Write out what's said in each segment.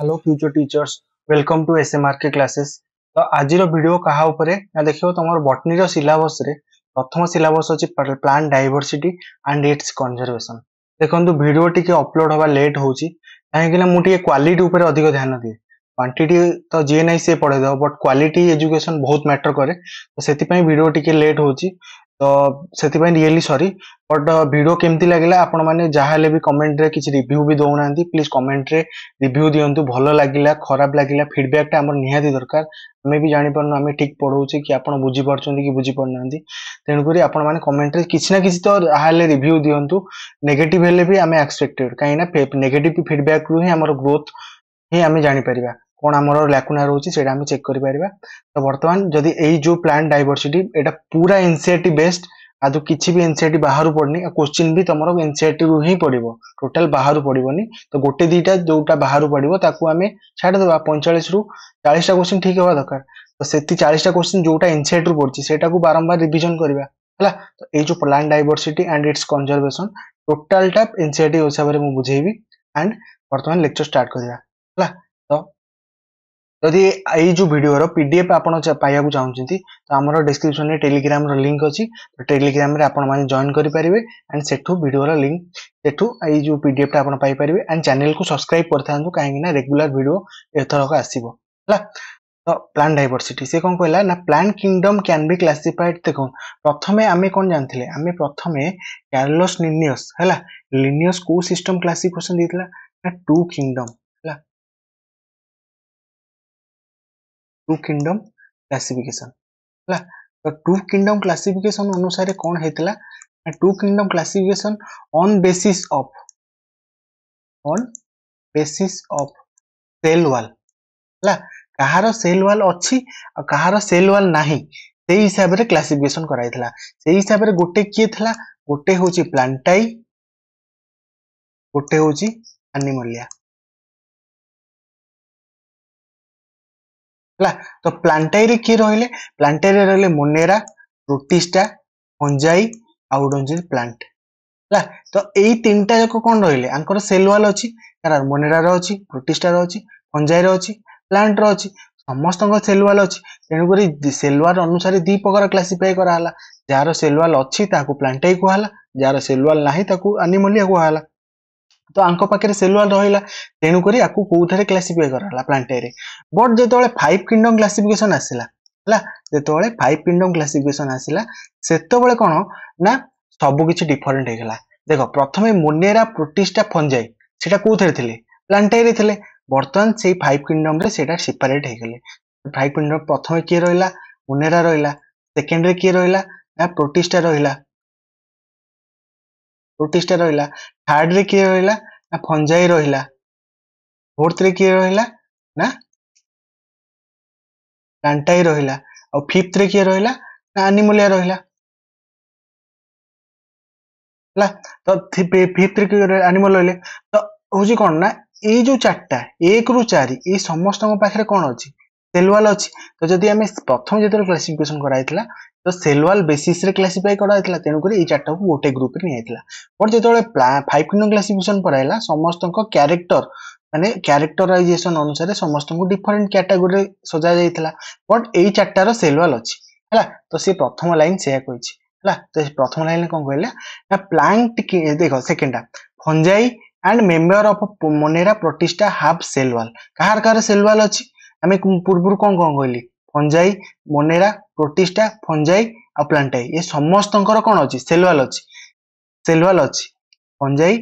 Hello future teachers welcome to S M R K classes ତ ଆଜିର video କାହା ଉପରେ ନା ଦେଖିବ ତମର ବଟନୀର ସିଲାବସ୍ରେ ପ୍ରଥମ ସିଲାବସ୍ ଅଛି plant diversity and its conservation ଦେଖନ୍ତୁ ଭିଡ଼ିଓ ଟିକେ ଅପଲୋଡ଼ ହେବା ଲେଟ୍ ହେଉଛି କାହିଁକିନା ମୁଁ ଟିକେ କ୍ୱାଲିଟି ଉପରେ ଅଧିକ ଧ୍ୟାନ ଦିଏ କ୍ୱାଣ୍ଟିଟି ତ ଯିଏ ନାହିଁ ସିଏ ପଢ଼େଇ ଦେବ ବଟ୍ କ୍ୱାଲିଟି ଏଜୁକେସନ୍ ବହୁତ ମ୍ୟାଟର କରେ ତ ସେଥିପାଇଁ ଭିଡ଼ିଓ ଟିକେ ଲେଟ୍ ହେଉଛି ତ ସେଥିପାଇଁ ରିଏଲି ସରି ବଟ୍ ଭିଡ଼ିଓ କେମିତି ଲାଗିଲା ଆପଣମାନେ ଯାହା ହେଲେ ବି କମେଣ୍ଟରେ କିଛି ରିଭ୍ୟୁ ବି ଦେଉନାହାନ୍ତି ପ୍ଲିଜ୍ କମେଣ୍ଟରେ ରିଭ୍ୟୁ ଦିଅନ୍ତୁ ଭଲ ଲାଗିଲା ଖରାପ ଲାଗିଲା ଫିଡ଼ବ୍ୟାକ୍ଟା ଆମର ନିହାତି ଦରକାର ଆମେ ବି ଜାଣିପାରୁନୁ ଆମେ ଠିକ୍ ପଢ଼ଉଛେ କି ଆପଣ ବୁଝିପାରୁଛନ୍ତି କି ବୁଝିପାରୁନାହାନ୍ତି ତେଣୁକରି ଆପଣମାନେ କମେଣ୍ଟରେ କିଛି ନା କିଛି ତ ଯାହା ହେଲେ ରିଭ୍ୟୁ ଦିଅନ୍ତୁ ନେଗେଟିଭ୍ ହେଲେ ବି ଆମେ ଆକ୍ସପେକ୍ଟେଡ଼ କାହିଁକିନା ନେଗେଟିଭ୍ ଫିଡ଼ବ୍ୟାକ୍ରୁ ହିଁ ଆମର ଗ୍ରୋଥ୍ ହିଁ ଆମେ ଜାଣିପାରିବା কোণ আমার ল্যাকুনা রয়েছে সেটা আমি চেক করিপারা তো বর্তমান যদি এই যে প্লান্ট ডাইভরসিটি এটা পুরা এনসিআরটি বেসড আদৌ কিছু বি এনসিআরটি বাহারু পড়নি কোশ্চিন বি তোমার এনসিআরটি রু হি পড়িব টোটাল বাহারু পড়িবনি তো গোটে দুইটা যেটা বাহারু পড়িব তাকে আমি ছাড়ি দেবা পঁয়চাশ রু চাশটা কোশ্চিন ঠিক হওয়া দরকার তো সেটি চাশটা কোশ্চিন যেটা এনসিআরটি রু পড়ছে সেটাকে বারম্বার রিভিজন করা ହେଲା ତ ଏଇ ଯୋଉ plant diversity and its conservation ଟୋଟାଲଟା ଏନ୍ସିଆରଟି ହିସାବରେ ମୁଁ ବୁଝେଇବି ଆଣ୍ଡ ବର୍ତ୍ତମାନ ଲେକ୍ଚର ଷ୍ଟାର୍ଟ କରିବା ହେଲା ଯଦି ଏଇ ଯେଉଁ ଭିଡ଼ିଓର ପି ଡି ଏଫ୍ ଆପଣ ପାଇବାକୁ ଚାହୁଁଛନ୍ତି ତ ଆମର ଡିସ୍କ୍ରିପ୍ସନ୍ରେ ଟେଲିଗ୍ରାମର ଲିଙ୍କ୍ ଅଛି ତ ଟେଲିଗ୍ରାମରେ ଆପଣମାନେ ଜଏନ୍ କରିପାରିବେ ଆଣ୍ଡ ସେଠୁ ଭିଡ଼ିଓର ଲିଙ୍କ୍ ସେଠୁ ଏଇ ଯେଉଁ ପି ଡି ଏଫ୍ଟା ଆପଣ ପାଇପାରିବେ ଆଣ୍ଡ ଚ୍ୟାନେଲ୍କୁ ସବସ୍କ୍ରାଇବ୍ କରିଥାନ୍ତୁ କାହିଁକିନା ରେଗୁଲାର ଭିଡ଼ିଓ ଏଥରକ ଆସିବ ହେଲା ତ ପ୍ଲାନ୍ ଡାଇଭର୍ସିଟି ସେ କ'ଣ କହିଲା ନା plant kingdom can be classified ଦେଖନ୍ତୁ ପ୍ରଥମେ ଆମେ କ'ଣ ଜାଣିଥିଲେ ଆମେ ପ୍ରଥମେ କ୍ୟାରଲସ୍ ଲିନିୟସ୍ ହେଲା ଲିନିୟସ୍ କେଉଁ ସିଷ୍ଟମ୍ କ୍ଲାସିଫିକେସନ୍ ଦେଇଥିଲା ନା two kingdom two kingdom classification है तो टू किंगडम क्लासिफिकेशन अनुसार कौन होता two kingdom classification on basis of on basis of cell wall है कहार सेल वाल अच्छी कहार सेल वाल ना से हिसाब से क्लासिफिकेशन कर गोटे किए थी गोटे हूँ प्लांटाई गोटे हूँ एनिमलिया ହେଲା ତ ପ୍ଲାଣ୍ଟାଇରେ କିଏ ରହିଲେ ପ୍ଲାଣ୍ଟାଇରେ ରହିଲେ ମୋନେରା ପ୍ରୋଟିଷ୍ଟା ଫଞ୍ଜାଇ ଆଉ ଗୋଟେ ପ୍ଲାଣ୍ଟ ହେଲା ତ ଏଇ ତିନିଟା ଯାକ କ'ଣ ରହିଲେ ଆଙ୍କର ସେଲ୍ ୱାଲ୍ ଅଛି ତାର ମୋନେରାର ଅଛି ପ୍ରୋଟିଷ୍ଟାର ଅଛି ଫଞ୍ଜାଇର ଅଛି ପ୍ଲାଣ୍ଟର ଅଛି ସମସ୍ତଙ୍କ ସେଲ୍ ୱାଲ୍ ଅଛି ତେଣୁକରି ସେଲ୍ ୱାଲ୍ ଅନୁସାରେ ଦୁଇ ପ୍ରକାର କ୍ଲାସିଫାଇ କରାହେଲା ଯାହାର ସେଲ୍ ୱାଲ୍ ଅଛି ତାହାକୁ ପ୍ଲାଣ୍ଟାଇ କୁହାହେଲା ଯାହାର ସେଲ୍ ୱାଲ୍ ନାହିଁ ତାକୁ ଆନିମଲିଆ କୁହାହେଲା ତ ଆଙ୍କ ପାଖରେ ସେଲୁଆଲ ରହିଲା ତେଣୁକରି ଆକୁ କେଉଁଥିରେ କ୍ଲାସିଫାଇ କରାଗଲା ପ୍ଲାଣ୍ଟାଇରେ ବଟ୍ ଯେତେବେଳେ ଫାଇଭ୍ କିଙ୍ଗଡମ୍ କ୍ଲାସିଫିକେସନ ଆସିଲା ହେଲା ଯେତେବେଳେ ଫାଇଭ୍ କିଙ୍ଗଡମ୍ କ୍ଲାସିଫିକେସନ ଆସିଲା ସେତେବେଳେ କ'ଣ ନା ସବୁ କିଛି ଡିଫରେଣ୍ଟ ହେଇଗଲା ଦେଖ ପ୍ରଥମେ ମୋନେରା ପ୍ରୋଟିଷ୍ଟା ଫଞ୍ଜାଇ ସେଇଟା କେଉଁଥିରେ ଥିଲେ ପ୍ଲାଣ୍ଟେରେ ଥିଲେ ବର୍ତ୍ତମାନ ସେଇ ଫାଇଭ୍ କିଙ୍ଗଡମ୍ରେ ସେଇଟା ସେପାରେଟ୍ ହେଇଗଲେ ଫାଇଭ୍ କିଙ୍ଗଡମ୍ ପ୍ରଥମେ କିଏ ରହିଲା ମୋନେରା ରହିଲା ସେକେଣ୍ଡରେ କିଏ ରହିଲା ନା ପ୍ରୋଟିଷ୍ଟା ରହିଲା ପ୍ରୋଟିଷ୍ଠା ରହିଲା ଥାର୍ଡ଼ରେ କିଏ ରହିଲା ନା ଫଞ୍ଜାଇ ରହିଲା ଫୋର୍ଥରେ କିଏ ରହିଲା ନା କାଣ୍ଟାଇ ରହିଲା ଆଉ ଫିଫ୍ଥରେ କିଏ ରହିଲା ନା ଆନିମୁଲିଆ ରହିଲା ହେଲା ତ ଫିଫ୍ଥରେ କିଏ ଆନିମଲ୍ ରହିଲେ ତ ହଉଛି କ'ଣ ନା ଏଇ ଯୋଉ ଚାରିଟା ଏକରୁ ଚାରି ଏଇ ସମସ୍ତଙ୍କ ପାଖରେ କ'ଣ ଅଛି সেলওয়াল অছি তো যদি আমি প্রথম যেতবে ক্লাসিফিকেসন করা হয়েছিল তো সেলওয়াল বেসিসে ক্লাসিফাই করা হয়েছিল তেমনি এই চারটা গোটে গ্রুপে নিয়ে যাই বট যেত ফাইভ কিনো ক্লাসিফিকেসন পড়াইলা সমস্ত ক্যারেক্টর মানে ক্যারেক্টরাইজেসন অনুসারে সমস্ত ডিফরেন্ট ক্যাটাগোরি সজা যাই বট এই চারটার সেলওয়াল অছি হ্যাঁ তো সে প্রথম লাইন সেয়া কইছি হ্যাঁ তো প্রথম লাইনে কম কহিলা না প্লান্ট দেখ সেকেন্ডটা fungi and member of Monera Protista have cell wall কাহার কাহার সেলওয়াল অছি ଆମେ ପୂର୍ବରୁ କ'ଣ କ'ଣ କହିଲି ଫଞ୍ଜାଇ ମନେରା ପ୍ରୋଟିଷ୍ଟା ଫଞ୍ଜାଇ ଆଉ ପ୍ଲାଣ୍ଟାଇ ଏ ସମସ୍ତଙ୍କର କ'ଣ ଅଛି ସେଲୱାଲ ଅଛି ସେଲୱାଲ ଅଛି fungi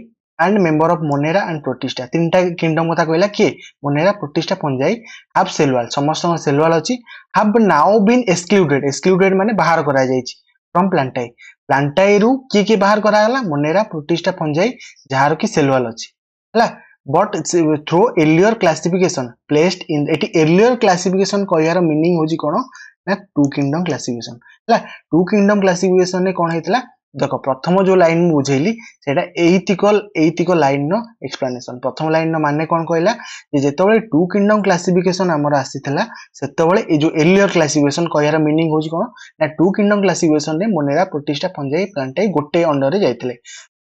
and member of Monera and Protista ତିନିଟା କିଙ୍ଗଡମ୍ କଥା କହିଲା କିଏ ମୋନେରା ପ୍ରୋଟିଷ୍ଟା ଫଞ୍ଜାଇ ହାଫ୍ ସେଲୱାଲ ସମସ୍ତଙ୍କ ସେଲୱାଲ ଅଛି have now been excluded excluded ମାନେ ବାହାର କରାଯାଇଛି ଫ୍ରମ୍ ପ୍ଲାଣ୍ଟାଇ ପ୍ଲାଣ୍ଟାଇରୁ କିଏ କିଏ ବାହାର କରାଗଲା ମୋନେରା ପ୍ରୋଟିଷ୍ଟା ଫଞ୍ଜାଇ ଯାହାର କି ସେଲୱାଲ ଅଛି ହେଲା but it's uh, through earlier classification placed in এটি earlier classification କହିବାର meaning ହଉଛି କ'ଣ ନା two kingdom classification ହେଲା two kingdom classification ରେ କ'ଣ ହେଇଥିଲା দেখ প্রথম যে লাইন মু বুঝাইলি সেটা এইথিকল এইথিকল লাইন র এক্সপ্লানেশন প্রথম লাইন র মানে কোন কইলা যে যেতবেলে টু কিংডম ক্লাসিফিকেশন আমার আসিছিলা সেতবেলে এই যে এলিয়ার ক্লাসিফিকেশন কইয়ার মিনিং হଉଛି কোন না টু কিংডম ক্লাসিফিকেশন রে মোনেরা প্রতিষ্ঠা পঞ্জাই প্ল্যান্টাই গোটে অন্ডারে যাইতিলে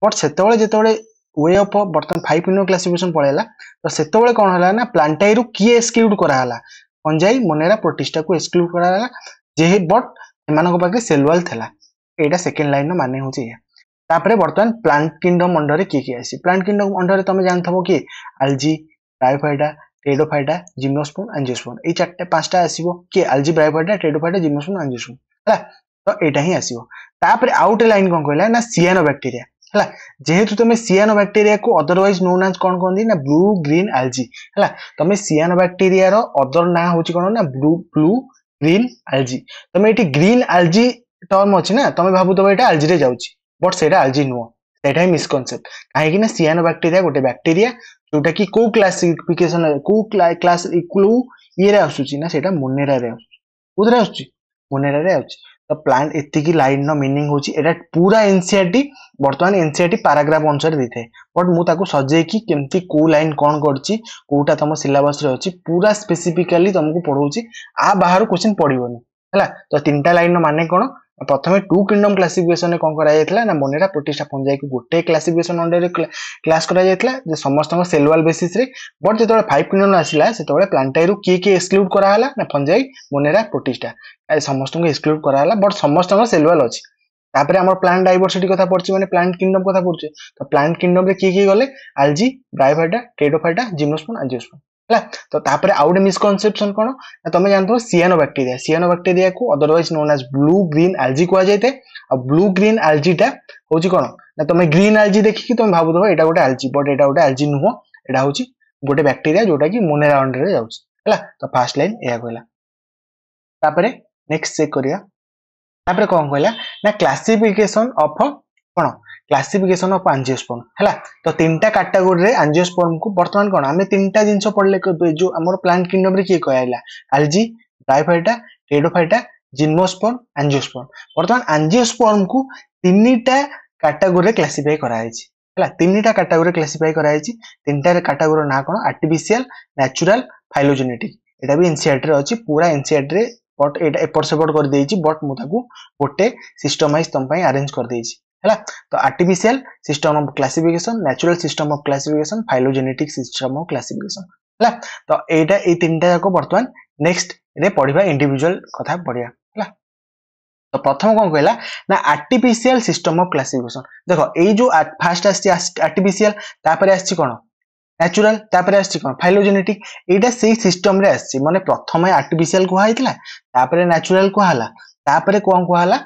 বট সেতবেলে যেতবেলে ওয়ে অফ বর্তমান ফাইভ ইউনিট ক্লাসিফিকেসন পলাইলা তো সেতবে কোণ হল না প্লান্টাইরু কি এক্সক্লুড করাহলা অঞ্জাই মনেরা প্রোটিস্টাকু এক্সক্লুড করাহলা যে বট এমানক পাখে সেলওয়াল লা এইটা সেকেন্ড লাইনর মানে হচ্ছে ইয়া তাপরে বর্তমান প্লান্ট কিংডম অন্ডরে কি কি আসি প্লান্ট কিংডম অন্ডরে তুমি জানিথব কি আলজি ব্রায়োফাইটা ট্রেডোফাইটা জিমনোস্পোন আঞ্জিওস্পোন এই চারটে পাঁচটা আসিব কি আলজি ব্রায়োফাইটা ট্রেডোফাইটা জিমনোস্পোন আঞ্জিওস্পোন হ্যাঁ তো এইটা হি আসিব তাপরে আউটে লাইন কোন কইলা না সিয়ানো ব্যাকটেরিয়া ହେଲା ଯେହେତୁ ତୁମେ ସିଆନୋ ବ୍ୟାକ୍ଟେରିଆକୁ ଅଦରୱାଇଜ୍ ନୋନ୍ ଆଜ୍ କ'ଣ କହନ୍ତି ନା ବ୍ଲୁ ଗ୍ରୀନ୍ ଆଲଜି ହେଲା ତମେ ସିଆନୋ ବ୍ୟାକ୍ଟେରିଆର ଅଦର ନାଁ ହେଉଛି କ'ଣ ନା ବ୍ଲୁ ବ୍ଲୁ ଗ୍ରୀନ୍ ଆଲଜି ତମେ ଏଠି ଗ୍ରୀନ୍ ଆଲଜି ଟର୍ମ ଅଛି ନା ତମେ ଭାବୁଥିବ ଏଇଟା ଆଲଜିରେ ଯାଉଛି ବଟ୍ ସେଇଟା ଆଲଜି ନୁହଁ ସେଇଟା ହିଁ ମିସକନସେପ୍ଟ କାହିଁକି ନା ସିଆନୋ ବ୍ୟାକ୍ଟେରିଆ ଗୋଟେ ବ୍ୟାକ୍ଟେରିଆ ଯୋଉଟା କି କୋଉ କ୍ଲାସିଫିକେସନ କୋଉ କ୍ଲାସ କୋଉ ଇଏରେ ଆସୁଛି ନା ସେଇଟା ମୋନେରାରେ ଆସୁଛି କୋଉଥିରେ ଆସୁଛି ମୋନେରାରେ ଆସୁଛି ପ୍ଲାଣ୍ଟ ଏତିକି ଲାଇନ୍ର ମିନିଂ ହେଉଛି ଏଇଟା ପୁରା ଏନ୍ସିଆରଟି ବର୍ତ୍ତମାନ ଏନ୍ସିଆରଟି ପାରାଗ୍ରାଫ ଅନୁସାରେ ଦେଇଥାଏ ବଟ୍ ମୁଁ ତାକୁ ସଜେଇକି କେମିତି କେଉଁ ଲାଇନ୍ କ'ଣ କରିଛି କେଉଁଟା ତମ ସିଲାବସ୍ରେ ଅଛି ପୁରା ସ୍ପେସିଫିକାଲି ତମକୁ ପଢ଼ଉଛି ଆ ବାହାରୁ କୋଶ୍ଚିନ୍ ପଡ଼ିବନି ହେଲା ତ ତିନିଟା ଲାଇନ୍ର ମାନେ କ'ଣ প্রথমে টু কিংডম ক্লাসিফিকেসনে কম করা যাইতলা না বনেরা প্রোটিস্টা পঞ্জাইকে গোটে ক্লাসিফিকেসন অন্ডারে ক্লাস করা যাইতলা যে সমস্ত সেলওয়াল বেসিসরে বট যেতবে ফাইভ কিংডম আসিলা সেতবে প্লান্টাইরু কি কি এক্সক্লুড করা হলা না পঞ্জাই বনেরা প্রোটিস্টা সমস্ত এক্সক্লুড করা হলা বট সমস্ত সেলওয়াল অছি তাপরে আমার প্লান্ট ডাইভরসিটি কথা পড়ছে মানে প্লান্ট কিংডম কথা পড়ছে তো প্লান্ট কিংডমরে কি কি গলে আলজি ব্রাইভাটা টেডোফাইটা জিমনোস্পন আর জিওস্পন ହେଲା ତ ତାପରେ ଆଉ ଗୋଟେ ମିସକନସେପସନ କ'ଣ ନା ତମେ ଜାଣିଥିବ ସିଆନୋ ବାକ୍ଟେରିଆ ସିଆନୋ ବ୍ୟାକ୍ଟେରିଆକୁ otherwise known as blue green algae କୁହାଯାଇଥାଏ ଆଉ ବ୍ଲୁ ଗ୍ରୀନ୍ ଆଲଜିଟା ହେଉଛି କ'ଣ ନା ତମେ ଗ୍ରୀନ୍ ଆଲଜି ଦେଖିକି ତମେ ଭାବୁଥିବ ଏଇଟା ଗୋଟେ ଆଲ୍ଜି ବଟ୍ ଏଇଟା ଗୋଟେ ଆଲଜି ନୁହଁ ଏଇଟା ହେଉଛି ଗୋଟେ ବ୍ୟାକ୍ଟେରିଆ ଯୋଉଟା କି ମୋନେରା ଅଣ୍ଡରରେ ଯାଉଛି ହେଲା ତ ଫାର୍ଷ୍ଟ ଲାଇନ୍ ଏହା କହିଲା ତାପରେ ନେକ୍ସଟ ଚେକ୍ କରିବା ତାପରେ କ'ଣ କହିଲା ନା କ୍ଲାସିଫିକେସନ ଅଫ୍ କ'ଣ ক্লাসিফিকেসন অফ আঞ্জিওস্পর্ম হ্যাঁ তো তিনটা ক্যাটাগোরি আঞ্জিওস্পর্ম কু বর্তমান কোণ আমি তিনটা জিনিস পড়লে যে আমার প্লান্ট কিংডম রে কি কয়া আলজি ডাইফাইটা টেডোফাইটা জিমনোস্পর্ম আঞ্জিওস্পর্ম বর্তমান আঞ্জিওস্পর্ম কু তিনটা ক্যাটাগোরি ক্লাসিফাই করা হয়েছে ହେଲା ତିନିଟା କାଟାଗୋରୀ କ୍ଲାସିଫାଇ କରାଯାଇଛି ତିନିଟା କାଟାଗୋରୀର ନାଁ କ'ଣ ଆର୍ଟିଫିସିଆଲ ନ୍ୟାଚୁରାଲ ଫାଇଲୋଜେନେଟିକ୍ ଏଇଟା ବି ଏନ୍ସିଆର୍ଟିରେ ଅଛି ପୁରା ଏନ୍ସିଆର୍ଟିରେ ବଟ୍ ଏଇଟା ଏପଟ ସେପଟ କରିଦେଇଛି ବଟ୍ ମୁଁ ତାକୁ ଗୋଟେ ସିଷ୍ଟମାଇଜ୍ ତମ ପାଇଁ ଆରେଞ୍ଜ କରିଦେଇଛି ହେଲା ତ artificial system of classification natural system of classification phylogenetic system of classification ହେଲା ତ ଏଇଟା ଏଇ ତିନିଟା ଯାକ ବର୍ତ୍ତମାନ ନେକ୍ସଟରେ ପଢିବା ଇଣ୍ଡିଭିଜୁଆଲ କଥା ପଢିବା ହେଲା ତ ପ୍ରଥମ କ'ଣ କହିଲା ନା ଆର୍ଟିଫିସିଆଲ ସିଷ୍ଟମ ଅଫ୍ କ୍ଲାସିଫିକେସନ ଦେଖ ଏଇ ଯୋଉ ଫାର୍ଷ୍ଟ ଆସିଛି ଆର୍ଟିଫିସିଆଲ ତାପରେ ଆସିଛି କ'ଣ ନ୍ୟାଚୁରାଲ ତାପରେ ଆସିଛି କ'ଣ ଫାଇଲୋଜେନେଟିକ ଏଇଟା ସେଇ ସିଷ୍ଟମରେ ଆସିଛି ମାନେ ପ୍ରଥମେ ଆର୍ଟିଫିସିଆଲ କୁହାହେଇଥିଲା ତାପରେ ନ୍ୟାଚୁରାଲ କୁହାହେଲା ତାପରେ କ'ଣ କୁହାହେଲା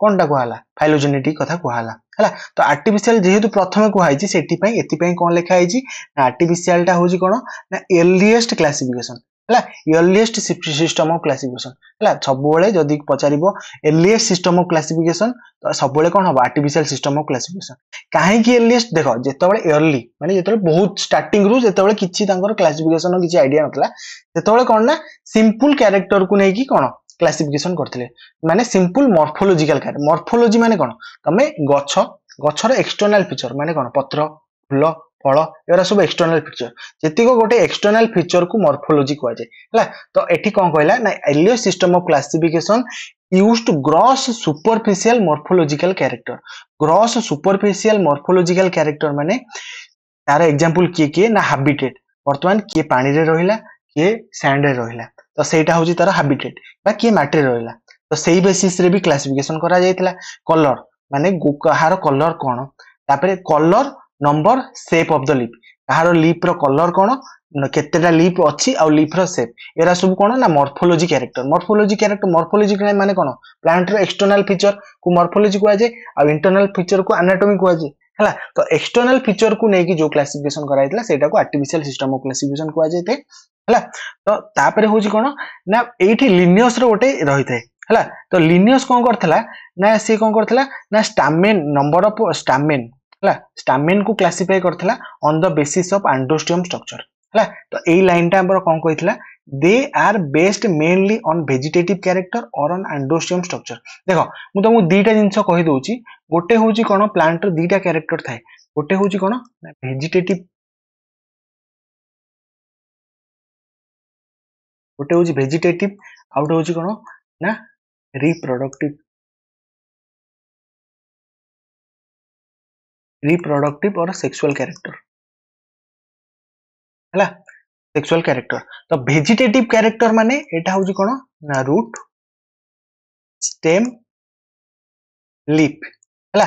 কোনটা কুহালা ফাইলোজেনেটিক কথা কুহালা ହେଲା ତ ଆର୍ଟିଫିସିଆଲ ଯେହେତୁ ପ୍ରଥମେ କୁହାହେଇଛି ସେଥିପାଇଁ ଏଥିପାଇଁ କ'ଣ ଲେଖା ହେଇଛି ନା ଆର୍ଟିଫିସିଆଲଟା ହେଉଛି କ'ଣ ନା ଏର୍ଲିଏଷ୍ଟ କ୍ଲାସିଫିକେସନ ହେଲା ଏର୍ଲିଏଷ୍ଟ ସିଷ୍ଟମ ଅଫ୍ କ୍ଲାସିଫିକେସନ ହେଲା ସବୁବେଳେ ଯଦି ପଚାରିବ ଏର୍ଲିଏଷ୍ଟ ସିଷ୍ଟମ ଅଫ୍ କ୍ଲାସିଫିକେସନ ତ ସବୁବେଳେ କ'ଣ ହବ ଆର୍ଟିଫିସିଆଲ ସିଷ୍ଟମ ଅଫ୍ କ୍ଲାସିଫିକେସନ କାହିଁକି ଏର୍ଲିଏଷ୍ଟ ଦେଖ ଯେତେବେଳେ ଏର୍ଲି ମାନେ ଯେତେବେଳେ ବହୁତ ଷ୍ଟାର୍ଟିଂରୁ ଯେତେବେଳେ କିଛି ତାଙ୍କର କ୍ଲାସିଫିକେସନ କିଛି ଆଇଡିଆ ନଥିଲା ସେତେବେଳେ କ'ଣ ନା ସିମ୍ପୁଲ କ୍ୟାରେକ୍ଟରକୁ ନେଇକି କ'ଣ ক্লাসিফিকেসন করলে মানে সিম্পল মর্ফোলোজিকাল কার মর্ফোলোজি মানে কোণ তুমি গছ গছর এক্সটর্নাল ফিচর মানে কোণ পত্র ফুল ফল এগুলা সব এক্সটর্নাল ফিচর যেতিক গোটে এক্সটর্নাল ফিচর কু মর্ফোলোজি কুযায় হল তো এটি কম কহিলা না এলিও system of classification use to gross superficial morphological character gross superficial morphological character মানে তার এক্সাম্পল কিয়ে কিয়ে না হাবিটেড বর্তমান কিয়ে পানিরে রহিলা কিয়ে স্যান্ডরে রহিলা ତ ସେଇଟା ହେଉଛି ତାର ହାବିଟେଟ୍ ବା କିଏ ମାଟିରେ ରହିଲା ତ ସେଇ ବେସିସ୍ରେ ବି କ୍ଲାସିଫିକେସନ୍ କରାଯାଇଥିଲା କଲର୍ ମାନେ କାହାର କଲର୍ କ'ଣ ତାପରେ colour number shape of the leaf କାହାର ଲିପ୍ର କଲର୍ କ'ଣ କେତେଟା ଲିପ୍ ଅଛି ଆଉ ଲିପ୍ର ସେପ୍ ଏରା ସବୁ କ'ଣ ନା morphology character morphology character morphology ମାନେ କ'ଣ ପ୍ଲାଣ୍ଟର ଏକ୍ସଟର୍ନାଲ୍ ଫିଚର୍କୁ ମର୍ଫୋଲୋଜି କୁହାଯାଏ ଆଉ ଇଣ୍ଟର୍ନାଲ୍ ଫିଚର୍କୁ ଆନାଟମି କୁହାଯାଏ ହେଲା ତ ଏକ୍ସଟର୍ନାଲ୍ ଫିଚର୍କୁ ନେଇକି ଯେଉଁ କ୍ଲାସିଫିକେସନ୍ କରାଯାଇଥିଲା ସେଇଟାକୁ ଆର୍ଟିଫିସିଆଲ୍ ସିଷ୍ଟମ୍ ଅଫ୍ କ୍ଲାସିଫିକେସନ୍ କୁହାଯାଇଥାଏ तो तापरे हूँ कौन ना ये लिनियस रोटे रही थाए है तो लिनियस कौन कर सी कौन करा स्टामेन नंबर अफ स्टामेन है स्टामेन को क्लासीफाए कर the basis of androecium structure है तो ये लाइन टाइम कौन कही they are based mainly on vegetative character और अन् आंडोस्टियम स्ट्रक्चर देख मु तुमको दुईटा जिनस कहीदे गोटे हूँ कौन प्लांट दुईटा क्यारेक्टर थाए गोटे हूँ कौन भेजिटेट गोटे हूँ ଭେଜିଟେଟିଭ୍ आ गए हूँ कौन ना ରିପ୍ରଡକ୍ଟିଭ୍ रिप्रोडक्टिव और सेक्सुअल कैरेक्टर है सेक्सुअल कैरेक्टर तो भेजिटेटिव कैरेक्टर मान यहाँ हूँ कौन ना रूट स्टेम लिप है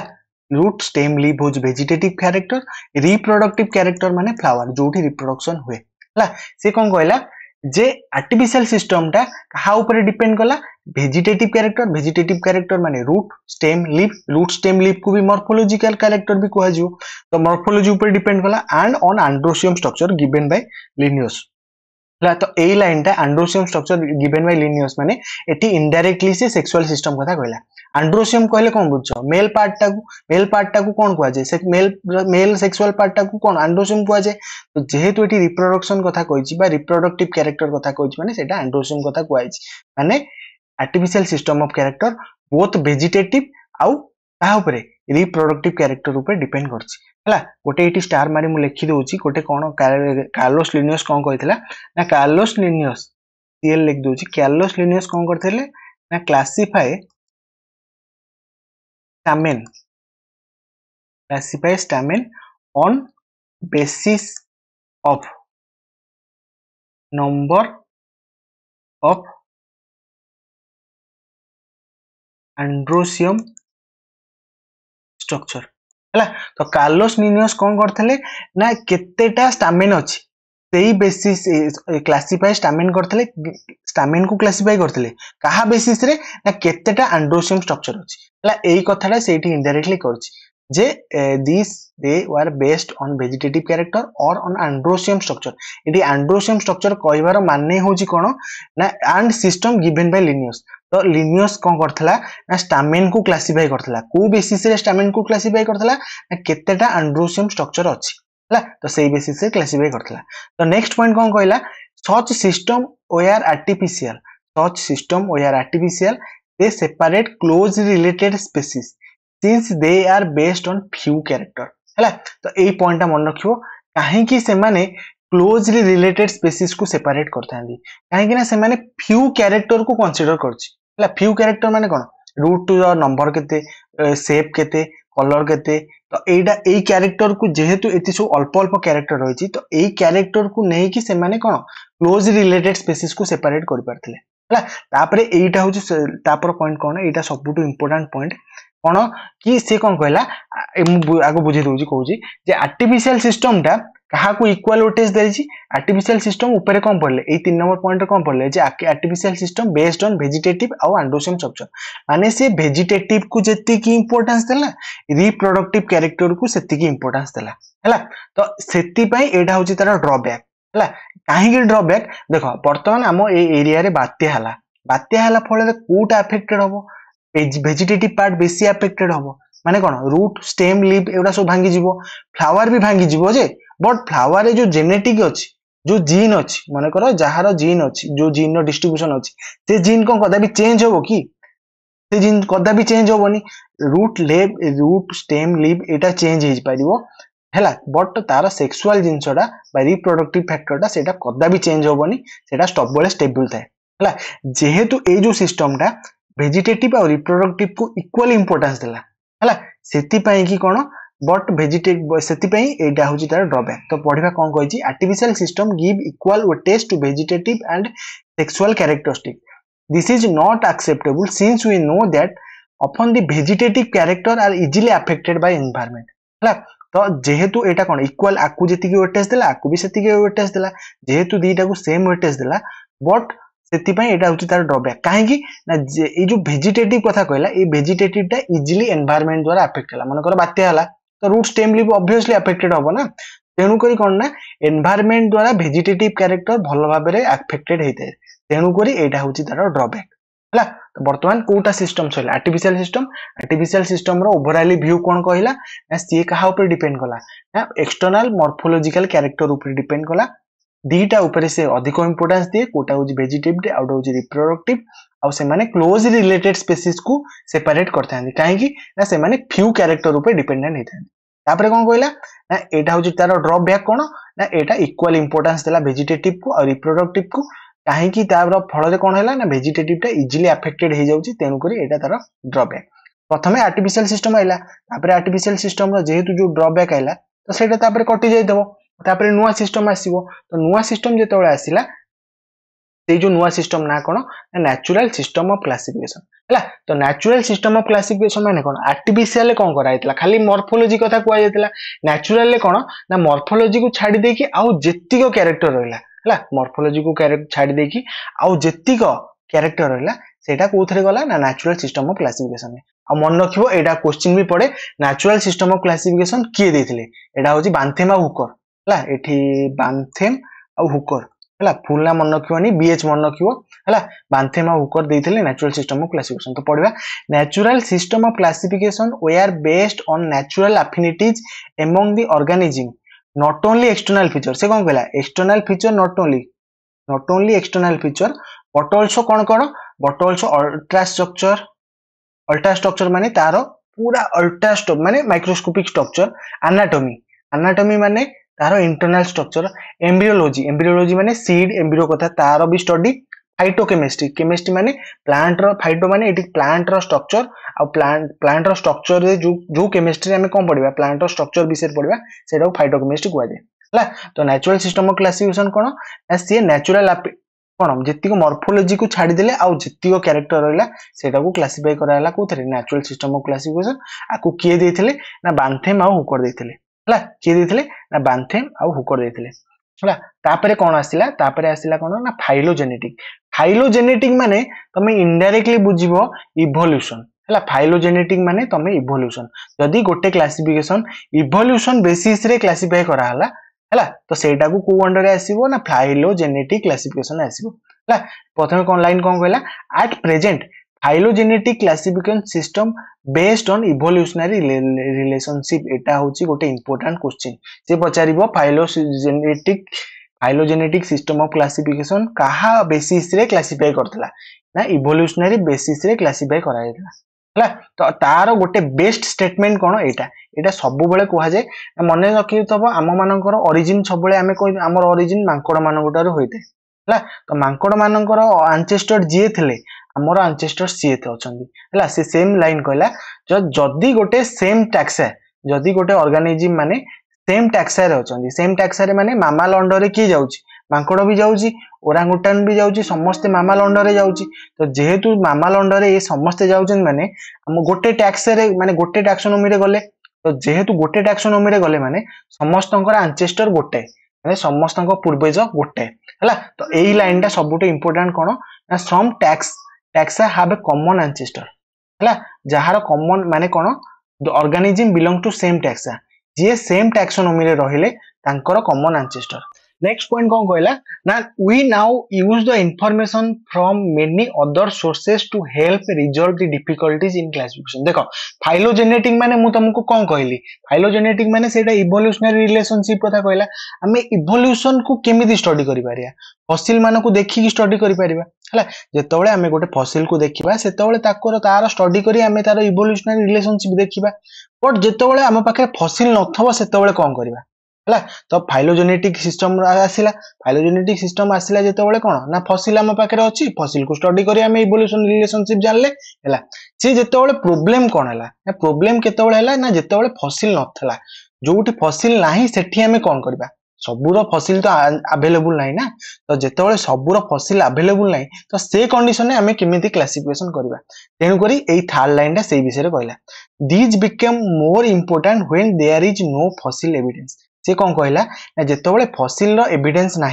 रूट स्टेम लिप हूँ भेजिटेटिव कैरेक्टर रिप्रोडक्टिव कैरेक्टर मान फ्लावर जो रिप्रोडक्शन हुए है सी कौन कहला যে আর্টিফিশিয়াল সিস্টমটা কাহা উপরে ডিপেন্ড কলা ভেজিটেটিভ ক্যারেক্টর ভেজিটেটিভ ক্যারেক্টর মানে root stem leaf root stem leaf কু বি মর্ফোলোজিক্যাল ক্যারেক্টর বি কুহযু তো মর্ফোলোজি উপরে ডিপেন্ড কলা and on androecium structure given by Linnaeus তো এই লাইনটা androecium structure given by Linnaeus মানে এটি ইনডাইরেক্টলি সে সেক্সুয়াল সিস্টম কথা কহিলা আন্ড্রোসিয়াম কহিলে কোন বুঝছ মেল পার্টটাকু মেল পার্টটাকু কোন কুয়াযায় সে মেল মেল সেক্সুয়াল পার্টটাকু কোন আন্ড্রোসিয়াম কুয়াযায় তো যেহেতু এটি রিপ্রোডাকশন কথা কইছি বা রিপ্রোডাকটিভ ক্যারেক্টার কথা কইছি মানে সেটা আন্ড্রোসিয়াম কথা কুয়াইছি মানে artificial system of character both vegetative আউ ତା ଉପରେ রিপ্রডক্টিভ କ୍ୟାରେକ୍ଟର ଉପରେ ଡିପେଣ୍ଡ କରିଛି ହେଲା ଗୋଟେ ଏଇଠି ଷ୍ଟାର ମାରି ମୁଁ ଲେଖି ଦେଉଛି ଗୋଟେ କ'ଣ କାର୍ଲୋସ୍ ଲିନିୟସ୍ କ'ଣ କହିଥିଲା ନା କାର୍ଲୋସ୍ ଲିନିୟସ୍ ସିଏଲ୍ ଲେଖି ଦେଉଛି କ୍ୟାର୍ଲୋସ୍ ଲିନିୟସ୍ କ'ଣ କରିଥିଲେ ନା classify stamen classify stamen on basis of number of androsium structure ହେଲା ତ କାର୍ଲୋସ୍ ନିନିୟସ୍ କ'ଣ କରିଥିଲେ ନା କେତେଟା ଷ୍ଟାମିନ୍ ଅଛି ସେଇ ବେସିସ୍ କ୍ଲାସିଫାଏ ଷ୍ଟାମିନ୍ କରିଥିଲେ ଷ୍ଟାମିନ୍କୁ କ୍ଲାସିଫାଏ କରିଥିଲେ କାହା ବେସିସ୍ରେ ନା କେତେଟା ଆଣ୍ଡ୍ରୋସିୟମ୍ ଷ୍ଟ୍ରକ୍ଚର୍ ଅଛି ହେଲା ଏଇ କଥାଟା ସେଇଠି ଇଣ୍ଡାଇରେକ୍ଟଲି କରୁଛି যে this they were based on vegetative character or on androecium structure এটি আন্ড্রোসিয়াম স্ট্রকচর কহিবার মানে হচ্ছে কোণ না and system given by Linnaeus তো লিনিয়স কম করলা না স্টামেন কু ক্লাসিফাই করলা কেউ বেসিসে স্টামেন কু ক্লাসিফাই করলা না কেতেটা আন্ড্রোসিয়াম স্ট্রকচর অছি তো সেই ସେଇ ବେସିସ୍ରେ କ୍ଲାସିଫାଇ କରିଥିଲା ତ ନେକ୍ସଟ ପଏଣ୍ଟ କ'ଣ କହିଲା such system were artificial such system were artificial they separate close related species since they are based on few character ହେଲା ତ ଏଇ ପଏଣ୍ଟଟା ମନେ ରଖିବ କାହିଁକି ସେମାନେ କ୍ଲୋଜଲି ରିଲେଟେଡ୍ ସ୍ପେସିସ୍କୁ ସେପାରେଟ୍ କରିଥାନ୍ତି କାହିଁକିନା ସେମାନେ ଫ୍ୟୁ କ୍ୟାରେକ୍ଟରକୁ କନସିଡର କରୁଛି ହେଲା ଫ୍ୟୁ କ୍ୟାରେକ୍ଟର ମାନେ କ'ଣ ରୁଟ୍ର ନମ୍ବର କେତେ ସେପ୍ କେତେ କଲର୍ କେତେ ତ ଏଇଟା ଏଇ କ୍ୟାରେକ୍ଟରକୁ ଯେହେତୁ ଏଠି ସବୁ ଅଳ୍ପ ଅଳ୍ପ କ୍ୟାରେକ୍ଟର ରହିଛି ତ ଏଇ କ୍ୟାରେକ୍ଟରକୁ ନେଇକି ସେମାନେ କ'ଣ କ୍ଲୋଜ ରିଲେଟେଡ୍ ସ୍ପେସିସ୍କୁ ସେପାରେଟ୍ କରିପାରିଥିଲେ ହେଲା ତାପରେ ଏଇଟା ହେଉଛି ତାପରେ ପଏଣ୍ଟ କ'ଣ ଏଇଟା ସବୁଠୁ ଇମ୍ପୋର୍ଟାଣ୍ଟ ପଏଣ୍ଟ কোণ কি সে কোণ কহিলা আগে বুঝাই দেছি কৌছি যে আর্টিফিসিয়াল সিষ্টমটা কাহাকু ইকুয়াল ওটেজ দেছি আর্টিফিসিয়াল সিষ্টম উপরে কম পড়লে এই তিন নম্বর পয়েন্টে কম পড়লে যে artificial system based on vegetative আউ আন্ডোসিয়াম সবজন মানে সে ভেজিটেটিভ কু যেতিকি ইম্পর্টান্স দেলা রিপ্রোডক্টিভ ক্যারেক্টর কু সেতিকি ইম্পর্টান্স দেলা হলা তো সেতিপাই এটা হচ্ছে তার ড্রব্যাক হলা কাহিকি ড্রব্যাক দেখ বর্তমান আম এই এরিয়ারে বাত্যা হলা বাত্যা হলা ফলে কোটা এফেক্টেড হবো ভেজিটেটিভ পার্ট বেশি আফেক্টেড হব মানে কোণ রুট স্টেম লিভ এগুলা সব ভাঙ্গিযিব ফ্লাওয়ার বি ভাঙ্গিযিব যে বট ফ্লাওয়ারে যে জেনেটিক অছি যে জিন অছি মনে কর যাহার জিন অছি যে জিন র ডিস্ট্রিবিউশন অছি সে জিন কোন কদাপি চেঞ্জ হব কি সে জিন কদাপি চেঞ্জ হবনি root leaf root stem leaf এটা চেঞ্জ হয়ে পারিব ହେଲା ବଟ୍ ତାର ସେକ୍ସୁଆଲ ଜିନିଷଟା ବା ରିପ୍ରଡକ୍ଟିଭ ଫ୍ୟାକ୍ଟରଟା ସେଇଟା କଦାପି ଚେଞ୍ଜ ହବନି ସେଇଟା ସବୁବେଳେ ଷ୍ଟେବୁଲ ଥାଏ ହେଲା ଯେହେତୁ ଏଇ ଯୋଉ ସିଷ୍ଟମଟା ভেজিটেটিভ ଆଉ ରିପ୍ରୋଡକ୍ଟିଭ କୁ ଇକ୍ୱାଲ ଇମ୍ପୋର୍ଟାନ୍ସ ଦେଲା ହେଲା ସେଥିପାଇଁ କି କ'ଣ ବଟ୍ ভেজিটেক ସେଥିପାଇଁ ଏଇଟା ହେଉଛି ତାର ଡ୍ରବ୍ୟାକ୍ ତ ପଢ଼ିବା କ'ଣ କହିଛି artificial system give equal weightage to vegetative and sexual characteristic this is not acceptable since we know that often the vegetative character are easily affected by environment ହେଲା ତ ଯେହେତୁ ଏଇଟା କ'ଣ ଇକ୍ୱାଲ ଆକୁ ଯେତିକି ୱେଟେଜ୍ ଦେଲା ଆକୁ ବି ସେତିକି ୱେଟେଜ୍ ଦେଲା ଯେହେତୁ ଦୁଇଟାକୁ ସେମ୍ ୱେଟେଜ୍ ଦେଲା ବଟ୍ ସେଥିପାଇଁ ଏଇଟା ହେଉଛି ତାର ଡ୍ରବ୍ୟାକ୍ କାହିଁକି ନା ଏଇ ଯେଉଁ ଭେଜିଟେଟିଭ୍ କଥା କହିଲା ଏଇ ଭେଜିଟେଟିଭ୍ଟା ଇଜିଲି ଏନଭାରମେଣ୍ଟ ଦ୍ୱାରା ଆଫେକ୍ଟ ହେଲା ମନେକର ବାତ୍ୟା ହେଲା ତ ରୁଟ୍ ଷ୍ଟେମ୍ଲି ଲିଭ୍ ଆଫେକ୍ଟେଡ୍ ହବ ନା ତେଣୁକରି କ'ଣ ନା ଏନଭାୟରମେଣ୍ଟ ଦ୍ୱାରା ଭେଜିଟେଟିଭ୍ କ୍ୟାରେକ୍ଟର ଭଲ ଭାବରେ ଆଫେକ୍ଟେଡ୍ ହେଇଥାଏ ତେଣୁକରି ଏଇଟା ହେଉଛି ତାର ଡ୍ରବ୍ୟାକ୍ ହେଲା ତ ବର୍ତ୍ତମାନ କୋଉଟା ସିଷ୍ଟମ ସରିଲା ଆର୍ଟିଫିସିଆଲ ସିଷ୍ଟମ ଆର୍ଟିଫିସିଆଲ ସିଷ୍ଟମର ଓଭରାଲି ଭ୍ୟୁ କ'ଣ କହିଲା ନା ସିଏ କାହା ଉପରେ ଡିପେଣ୍ଡ କଲା ନା ଏକ୍ସଟର୍ନାଲ ମର୍ଫୋଲୋଜିକାଲ କ୍ୟାରେକ୍ଟର ଉପରେ ଡିପେଣ୍ଡ କଲା दीटा उपर से अधिक इम्पोर्टा दिए कौटा हूँ भेजिटेटिव आउट रिप्रोडक्ट आउ से क्लोज रिलेटेड स्पेसीज को सेपरेट करते हैं कहीं से फ्यू क्यारेक्टर उपर डिपेडेट होता कौन कहला ना यहाँ हूँ तार ड्रप बैक कौन ना यहाँ इक्वाल इंपोर्टा दे भेजिटेटिव को आ रिप्रोडक्ट को कहीं फल कौन है ना भेजिटेटिवटा इजिली आफेक्टेड हो जाए तेणुक ये तार ड्रबैक प्रथम आर्टिफिशियल सिस्टम आईला आर्टिफिशियल सिस्टम जेहतु जो ड्रबैक आईला तो सहीटा कटि ତାପରେ ନୂଆ ସିଷ୍ଟମ ଆସିବ ତ ନୂଆ ସିଷ୍ଟମ ଯେତେବେଳେ ଆସିଲା ସେଇ ଯୋଉ ନୂଆ ସିଷ୍ଟମ ନା କ'ଣ ନ୍ୟାଚୁରାଲ ସିଷ୍ଟମ ଅଫ୍ କ୍ଲାସିଫିକେସନ ହେଲା ତ ନ୍ୟାଚୁରାଲ ସିଷ୍ଟମ ଅଫ୍ କ୍ଲାସିଫିକେସନ ମାନେ କ'ଣ ଆର୍ଟିଫିସିଆଲରେ କ'ଣ କରାଯାଇଥିଲା ଖାଲି ମର୍ଫୋଲୋଜି କଥା କୁହାଯାଇଥିଲା ନ୍ୟାଚୁରାଲରେ କ'ଣ ନା ମର୍ଫୋଲୋଜିକୁ ଛାଡ଼ି ଦେଇକି ଆଉ ଯେତିକ କ୍ୟାରେକ୍ଟର ରହିଲା ହେଲା ମର୍ଫୋଲୋଜିକୁ ଛାଡ଼ି ଦେଇକି ଆଉ ଯେତିକ କ୍ୟାରେକ୍ଟର ରହିଲା ସେଇଟା କୋଉଥିରେ ଗଲା ନା ନ୍ୟାଚୁରାଲ ସିଷ୍ଟମ ଅଫ୍ କ୍ଲାସିଫିକେସନରେ ଆଉ ମନେ ରଖିବ ଏଇଟା କୋଶ୍ଚିନ୍ ବି ପଡ଼େ ନ୍ୟାଚୁରାଲ ସିଷ୍ଟମ ଅଫ୍ କ୍ଲାସିଫିକେସନ କିଏ ଦେଇଥିଲେ ଏଇଟା ହେଉଛି ବାନ୍ଥେମା ହୁକର ହେଲା ଏଠି ବାନ୍ଥେମ୍ ଆଉ ହୁକର ହେଲା ଫୁଲ ନା ମନେ ରଖିବନି ଏଚ୍ ମନେ ରଖିବ ହେଲା ବାନ୍ଥେମ୍ ଆଉ ହୁକର ଦେଇଥିଲେ ନ୍ୟାଚୁରାଲ ସିଷ୍ଟମ୍ ଅଫ୍ କ୍ଲାସିଫିକେସନ ତ ପଢିବା natural system of classification were based on natural affinities among the organism not only external feature ସେ କଣ କହିଲା external feature not only not only external feature but also କଣ କଣ ବଟ୍ ଅଲସୋ ଅଲ୍ଟ୍ରାଷ୍ଟ୍ରକ୍ଚର ଷ୍ଟ୍ରକ୍ଚର ମାନେ ତାର ପୁରା ଅଲ୍ଟ୍ରାଷ୍ଟ ମାନେ ମାଇକ୍ରୋସ୍କୋପିକ ଷ୍ଟ୍ରକ୍ଚର ଆନାଟୋମି ଆନାଟୋମି ମାନେ ତାର ଇଣ୍ଟରନାଲ ଷ୍ଟ୍ରକ୍ଚର ଏମ୍ବ୍ରିଓଲୋଜି ଏମ୍ବ୍ରିଓଲୋଜି ମାନେ ସିଡ୍ ଏମ୍ବ୍ରିଓ କଥା ତାର ବି ଷ୍ଟଡି ଫାଇଟୋକେମିଷ୍ଟ୍ରି କେମିଷ୍ଟ୍ରି ମାନେ ପ୍ଲାଣ୍ଟର ଫାଇଟୋ ମାନେ ଏଠି ପ୍ଲାଣ୍ଟର ଷ୍ଟ୍ରକ୍ଚର ଆଉ ପ୍ଲାଣ୍ଟ ପ୍ଲାଣ୍ଟର ଷ୍ଟ୍ରକ୍ଚରରେ ଯୋଉ ଯୋଉ କେମିଷ୍ଟ୍ରି ଆମେ କ'ଣ ପଢ଼ିବା ପ୍ଲାଣ୍ଟର ଷ୍ଟ୍ରକ୍ଚର ବିଷୟରେ ପଢ଼ିବା ସେଇଟାକୁ ଫାଇଟୋକେମିଷ୍ଟ୍ରି କୁହାଯାଏ ହେଲା ତ ନ୍ୟାଚୁରାଲ ସିଷ୍ଟମ ଅଫ୍ କ୍ଲାସିଫିକେସନ କ'ଣ ନା ସିଏ ନ୍ୟାଚୁରାଲ କ'ଣ ଯେତିକି ମର୍ଫୋଲୋଜିକୁ ଛାଡ଼ିଦେଲେ ଆଉ ଯେତିକ କ୍ୟାରେକ୍ଟର ରହିଲା ସେଇଟାକୁ କ୍ଲାସିଫାଇ କରାହେଲା କେଉଁଥିରେ ନ୍ୟାଚୁରାଲ ସିଷ୍ଟମ ଅଫ୍ କ୍ଲାସିଫିକେସନ ଆକୁ କିଏ ଦେଇଥିଲେ ନା ବାନ୍ଥେମ୍ ଆଉ ହୁକର ଦେଇଥିଲେ ହେଲା କିଏ ଦେଇଥିଲେ ନା ବାନ୍ଥେମ୍ ଆଉ ହୁକର ଦେଇଥିଲେ ହେଲା ତାପରେ କ'ଣ ଆସିଲା ତାପରେ ଆସିଲା କ'ଣ ନା ଫାଇଲୋଜେନେଟିକ୍ ଫାଇଲୋଜେନେଟିକ୍ ମାନେ ତମେ ଇନଡାଇରେକ୍ଟଲି ବୁଝିବ ଇଭଲ୍ୟୁସନ୍ ହେଲା ଫାଇଲୋଜେନେଟିକ୍ ମାନେ ତମେ ଇଭଲ୍ୟୁସନ୍ ଯଦି ଗୋଟେ କ୍ଲାସିଫିକେସନ୍ ଇଭଲ୍ୟୁସନ୍ ବେସିସ୍ରେ କ୍ଲାସିଫାଏ କରାହେଲା ହେଲା ତ ସେଇଟାକୁ କେଉଁ ଅଣ୍ଡରେ ଆସିବ ନା ଫାଇଲୋଜେନେଟିକ୍ କ୍ଲାସିଫିକେସନ୍ ଆସିବ ହେଲା ପ୍ରଥମେ କ'ଣ ଲାଇନ୍ କ'ଣ କହିଲା at present phylogenetic classification system based on evolutionary relationship এটা হচ্ছে গোটে ইম্পর্টাট কোশ্চিন সে পচারিব phylogenetic phylogenetic system of classification কাহা বেসিসরে ক্লাসিফাই করলা না ইভোলিউশনারি বেসিসরে ক্লাসিফাই করা যাইলা ହେଲା ତ ତାର ଗୋଟେ ବେଷ୍ଟ ଷ୍ଟେଟମେଣ୍ଟ କ'ଣ ଏଇଟା ଏଇଟା ସବୁବେଳେ କୁହାଯାଏ ମନେ ରଖିଥିବ ଆମମାନଙ୍କର ଅରିଜିନ୍ ସବୁବେଳେ ଆମେ କହିବା ଆମର ଅରିଜିନ୍ ମାଙ୍କଡ଼ମାନଙ୍କ ଠାରୁ ହୋଇଥାଏ ହେଲା ତ ମାଙ୍କଡ଼ମାନଙ୍କର ଆନ୍ସେଷ୍ଟର ଯିଏ ଥିଲେ ଆମର ଆନଚେଷ୍ଟର ସିଏଥେ ଅଛନ୍ତି ହେଲା ସେ ସେମ୍ ଲାଇନ୍ କହିଲା ଯଦି ଗୋଟେ ସେମ୍ ଟ୍ୟାକ୍ସା ଯଦି ଗୋଟେ ଅର୍ଗାନିଜିମ୍ ମାନେ ସେମ୍ ଟ୍ୟାକ୍ସାରେ ଅଛନ୍ତି ସେମ୍ ଟ୍ୟାକ୍ସାରେ ମାନେ ମାମାଲ ଅଣ୍ଡରରେ କିଏ ଯାଉଛି ମାଙ୍କଡ଼ ବି ଯାଉଛି ওরাঙ্গুটান বি যাচ্ছি সমস্তে মামাল অন্ডরে যাচ্ছি তো যেহেতু মামাল অন্ডরে এ সমস্তে যাচ্ছেন মানে আমি গোটে ট্যাক্সরে মানে গোটে ট্যাক্সোনোমিরে গলে তো যেহেতু গোটে ট্যাক্সোনোমিরে গলে মানে সমস্তঙ্কর আনচেস্টর গোটে মানে সমস্তঙ্ক পূর্বজ গোটে হলা তো এই লাইনটা সবুঠু ইম্পর্টান্ট কোণ না শ্রম taxa taxa have a common ancestor ହେଲା ଯାହାର କମନ୍ ମାନେ କ'ଣ organism belong to same taxa ଯିଏ ସେମ୍ ଟ୍ୟାକ୍ସୋନୋମିରେ ରହିଲେ ତାଙ୍କର common ancestor Next point kong koila, now we now use the information from many other sources to help resolve the difficulties in classification. देखो, phylogenetic माने मु तुमको कौन कहली? phylogenetic माने सेटा evolutionary relationship कथा कहला, हमें evolution को केमिति study करि पारिया? फसिल मानकु देखि स्टडी करि पारिबा हला जेतबेले हमें गोटे फसिल को देखिबा सेतबेले ताकर तार स्टडी करी हमें तार इवोल्यूशनरी रिलेशनशिप देखिबा बट जेतबेले हम पाखे फसिल नथबो सेतबेले कोन करिबा ହେଲା ତ ଫାଇଲୋଜେନେଟିକ୍ ସିଷ୍ଟମ୍ ଆସିଲା ଫାଇଲୋଜେନେଟିକ୍ ସିଷ୍ଟମ୍ ଆସିଲା ଯେତେବେଳେ କ'ଣ ନା ଫସିଲ ଆମ ପାଖରେ ଅଛି ଫସିଲକୁ ଷ୍ଟଡି କରି ଆମେ ଇଭଲ୍ୟୁସନ୍ ରିଲେସନସିପ୍ ଜାଣିଲେ ହେଲା ସେ ଯେତେବେଳେ ପ୍ରୋବ୍ଲେମ୍ କ'ଣ ହେଲା ନା ପ୍ରୋବ୍ଲେମ୍ କେତେବେଳେ ହେଲା ନା ଯେତେବେଳେ ଫସିଲ ନଥିଲା ଯୋଉଠି ଫସିଲ ନାହିଁ ସେଠି ଆମେ କ'ଣ କରିବା ସବୁର ଫସିଲ ତ ଆଭେଲେବୁଲ ନାହିଁ ନା ତ ଯେତେବେଳେ ସବୁର ଫସିଲ ଆଭେଲେବୁଲ ନାହିଁ ତ ସେ କଣ୍ଡିସନରେ ଆମେ କେମିତି କ୍ଲାସିଫିକେସନ କରିବା ତେଣୁକରି ଏଇ ଥାର୍ଡ ଲାଇନଟା ସେଇ ବିଷୟରେ କହିଲା this become more important when there is no fossil evidence সে কম কহিলা না যেতবে ফসিলর এভিডেন্স না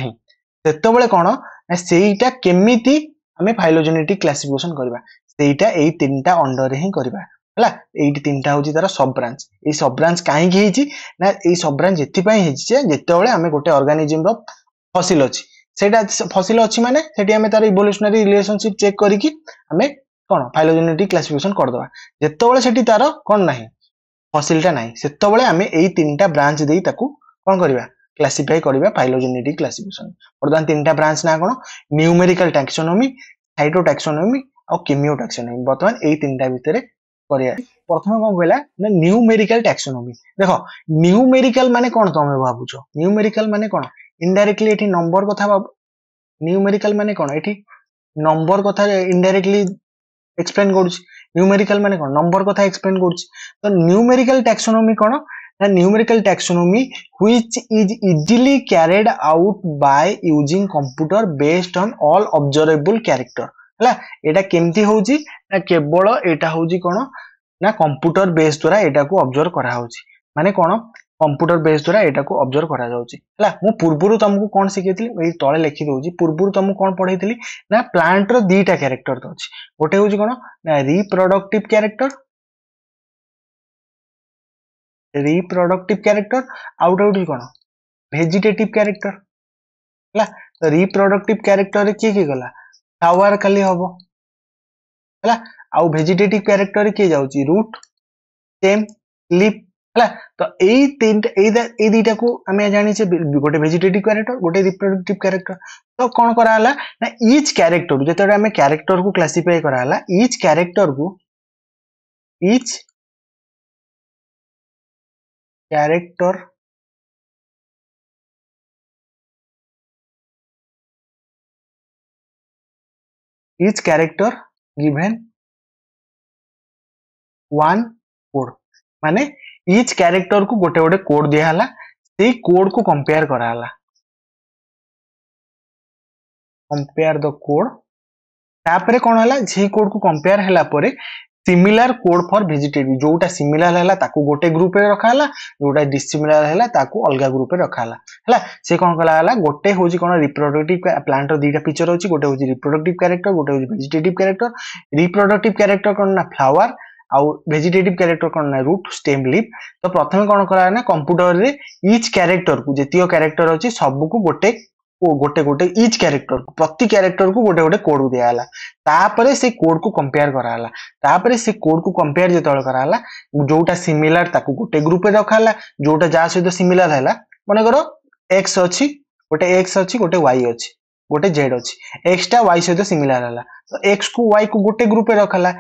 সেতবে কোণ না সেইটা কেমিতি আমি ফাইলোজেনেটিক ক্লাসিফিকেসন করা সেইটা এই তিনটা অন্ডরে হি করা ହେଲା ଏଇଠି ତିନିଟା ହେଉଛି ତାର ସବ୍ ବ୍ରାଞ୍ଚ ଏଇ ସବ୍ ବ୍ରାଞ୍ଚ କାହିଁକି ହେଇଛି ନା ଏଇ ସବ୍ ବ୍ରାଞ୍ଚ ଏଥିପାଇଁ ହେଇଛି ଯେ ଯେତେବେଳେ ଆମେ ଗୋଟେ ଅର୍ଗାନିଜିମ୍ର ଫସିଲ ଅଛି ସେଇଟା ଫସିଲ ଅଛି ମାନେ ସେଠି ଆମେ ତାର ଇଭଲ୍ୟୁସନାରୀ ରିଲେସନସିପ୍ ଚେକ୍ କରିକି ଆମେ କ'ଣ ଫାଇଲୋଜେନେଟିକ୍ କ୍ଲାସିଫିକେସନ୍ କରିଦେବା ଯେତେବେଳେ ସେଠି ତାର କ'ଣ ନାହିଁ ଫସିଲଟା ନାହିଁ ସେତେବେଳେ ଆମେ ଏଇ ତିନିଟା ବ୍ରାଞ୍ଚ ଦେଇ ତାକୁ କ'ଣ କରିବା କ୍ଲାସିଫାଇ କରିବା ଫାଇଲୋଜେନେଟିକ୍ କ୍ଲାସିଫିକେସନ୍ ବର୍ତ୍ତମାନ ତିନିଟା ବ୍ରାଞ୍ଚ ନା କ'ଣ ନ୍ୟୁମେରିକାଲ ଟ୍ୟାକ୍ସୋନୋମି ସାଇଟୋ ଟ୍ୟାକ୍ସୋନୋମି ଆଉ କେମିଓ ଟ୍ୟାକ୍ସୋନୋମି ବର୍ତ୍ତମାନ ଏଇ ତିନିଟା ଭିତରେ କରିବା ପ୍ରଥମେ କ'ଣ କହିଲା ନା ନ୍ୟୁମେରିକାଲ ଟ୍ୟାକ୍ସୋନୋମି ଦେଖ ନ୍ୟୁମେରିକାଲ ମାନେ କ'ଣ ତମେ ଭାବୁଛ ନ୍ୟୁମେରିକାଲ ମାନେ କ'ଣ ଇନଡାଇରେକ୍ଟଲି ଏଠି ନମ୍ବର କଥା ଭାବ ନ୍ୟୁମେରିକାଲ ମାନେ କ'ଣ ଏଠି ନମ୍ବର କଥା ଇନଡାଇରେକ୍ଟଲି ଏକ୍ସପ୍ଲେନ୍ କରୁଛି নিউমেরিক্যাল মানে কোন নম্বর কথা এক্সপ্লেন করছি তো নিউমেরিক্যাল ট্যাক্সোনমি কোন না numerical taxonomy which is easily carried out by using computer based on all observable character ହେଲା ଏଇଟା କେମିତି ହଉଛି ନା କେବଳ ଏଇଟା ହଉଛି କ'ଣ ନା କମ୍ପ୍ୟୁଟର ବେସ୍ ଦ୍ୱାରା ଏଇଟାକୁ ଅବଜର୍ଭ କରାହଉଛି ମାନେ କ'ଣ कंप्यूटर बेस द्वारा यहाँ को अब्जर्व कराला पूर्वर तुमको कौन शिखी ये तले लिखीद पूर्व तुमको कौन पढ़े ना प्लांटर दीटा क्यारेक्टर तो अच्छी गोटे हूँ कौन ना रिप्रडक्टिव क्यारेक्टर रिप्रडक्टिव क्यारेक्टर आउ गए कौन भेजिटेटिव क्यारेक्टर है तो रिप्रडक्टिव क्यारेक्टर किए किए गला टावर खाली हम है आउ भेजिटेटिव क्यारेक्टर किए जा रुट सेम लिप हला तो एई को हम जानी गोटे वेजिटेटिव कैरेक्टर गोटे रिप्रोडक्टिव कैरेक्टर तो कोन करा हला ना ईच कैरेक्टर को क्लासिफाई करा हला ईच कैरेक्टर को each character each character given one code माने ଇଚ୍ କ୍ୟାରେକ୍ଟରକୁ ଗୋଟେ ଗୋଟେ କୋଡ୍ ଦିଆହେଲା ସେଇ କୋଡ୍କୁ କମ୍ପେୟାର କରାହେଲା କମ୍ପେୟାର ଦ କୋଡ୍ ତାପରେ କ'ଣ ହେଲା ସେଇ କୋଡ୍କୁ କମ୍ପେୟାର ହେଲା ପରେ ସିମିଲାର କୋଡ୍ ଫର୍ ଭିଜିଟେଡ୍ ଯୋଉଟା ସିମିଲାର ହେଲା ତାକୁ ଗୋଟେ ଗ୍ରୁପରେ ରଖାହେଲା ଯୋଉଟା ଡିସିମିଲାର ହେଲା ତାକୁ ଅଲଗା ଗ୍ରୁପରେ ରଖାହେଲା ହେଲା ସେ କ'ଣ କଲା ହେଲା ଗୋଟେ ହେଉଛି କ'ଣ ରିପ୍ରୋଡକ୍ଟିଭ୍ ପ୍ଲାଣ୍ଟର ଦୁଇଟା ଫିଚର ଅଛି ଗୋଟେ ହେଉଛି ରିପ୍ରୋଡକ୍ଟିଭ୍ କ୍ୟାରେକ୍ଟର ଗୋଟେ ହେଉଛି ଭେଜିଟେଟିଭ୍ କ୍ୟାରେକ୍ଟର ରିପ୍ରୋଡକ୍ଟିଭ୍ କ୍ୟାରେକ୍ଟର କ'ଣ ନା ଫ୍ଲାୱାର ଆଉ ଭେଜିଟେଟିଭ୍ କ୍ୟାରେକ୍ଟର କ'ଣ ନା ରୁଟ୍ ଷ୍ଟେମ୍ ଲିପ୍ ତ ପ୍ରଥମେ କ'ଣ କରାଏ ନା କମ୍ପ୍ୟୁଟରରେ ଇଚ୍ କ୍ୟାରେକ୍ଟରକୁ ଯେତିକ କ୍ୟାରେକ୍ଟର ଅଛି ସବୁକୁ ଗୋଟେ ଗୋଟେ ଗୋଟେ ଇଚ୍ କ୍ୟାରେକ୍ଟରକୁ ପ୍ରତି କ୍ୟାରେକ୍ଟରକୁ ଗୋଟେ ଗୋଟେ କୋଡ୍ ଦିଆହେଲା ତାପରେ ସେ କୋଡ୍କୁ କମ୍ପେୟାର କରାହେଲା ତାପରେ ସେ କୋଡ୍କୁ କମ୍ପେୟାର ଯେତେବେଳେ କରାହେଲା ଯୋଉଟା ସିମିଲାର ତାକୁ ଗୋଟେ ଗ୍ରୁପରେ ରଖାହେଲା ଯୋଉଟା ଯାହା ସହିତ ସିମିଲାର ହେଲା ମନେକର ଏକ୍ସ ଅଛି ଗୋଟେ ଏକ୍ସ ଅଛି ଗୋଟେ ୱାଇ ଅଛି ଗୋଟେ ଜେଡ୍ ଅଛି ଏକ୍ସଟା ୱାଇ ସହିତ ସିମିଲାର ହେଲା ତ ଏକ୍ସକୁ ୱାଇକୁ ଗୋଟେ ଗ୍ରୁପରେ ରଖାଲା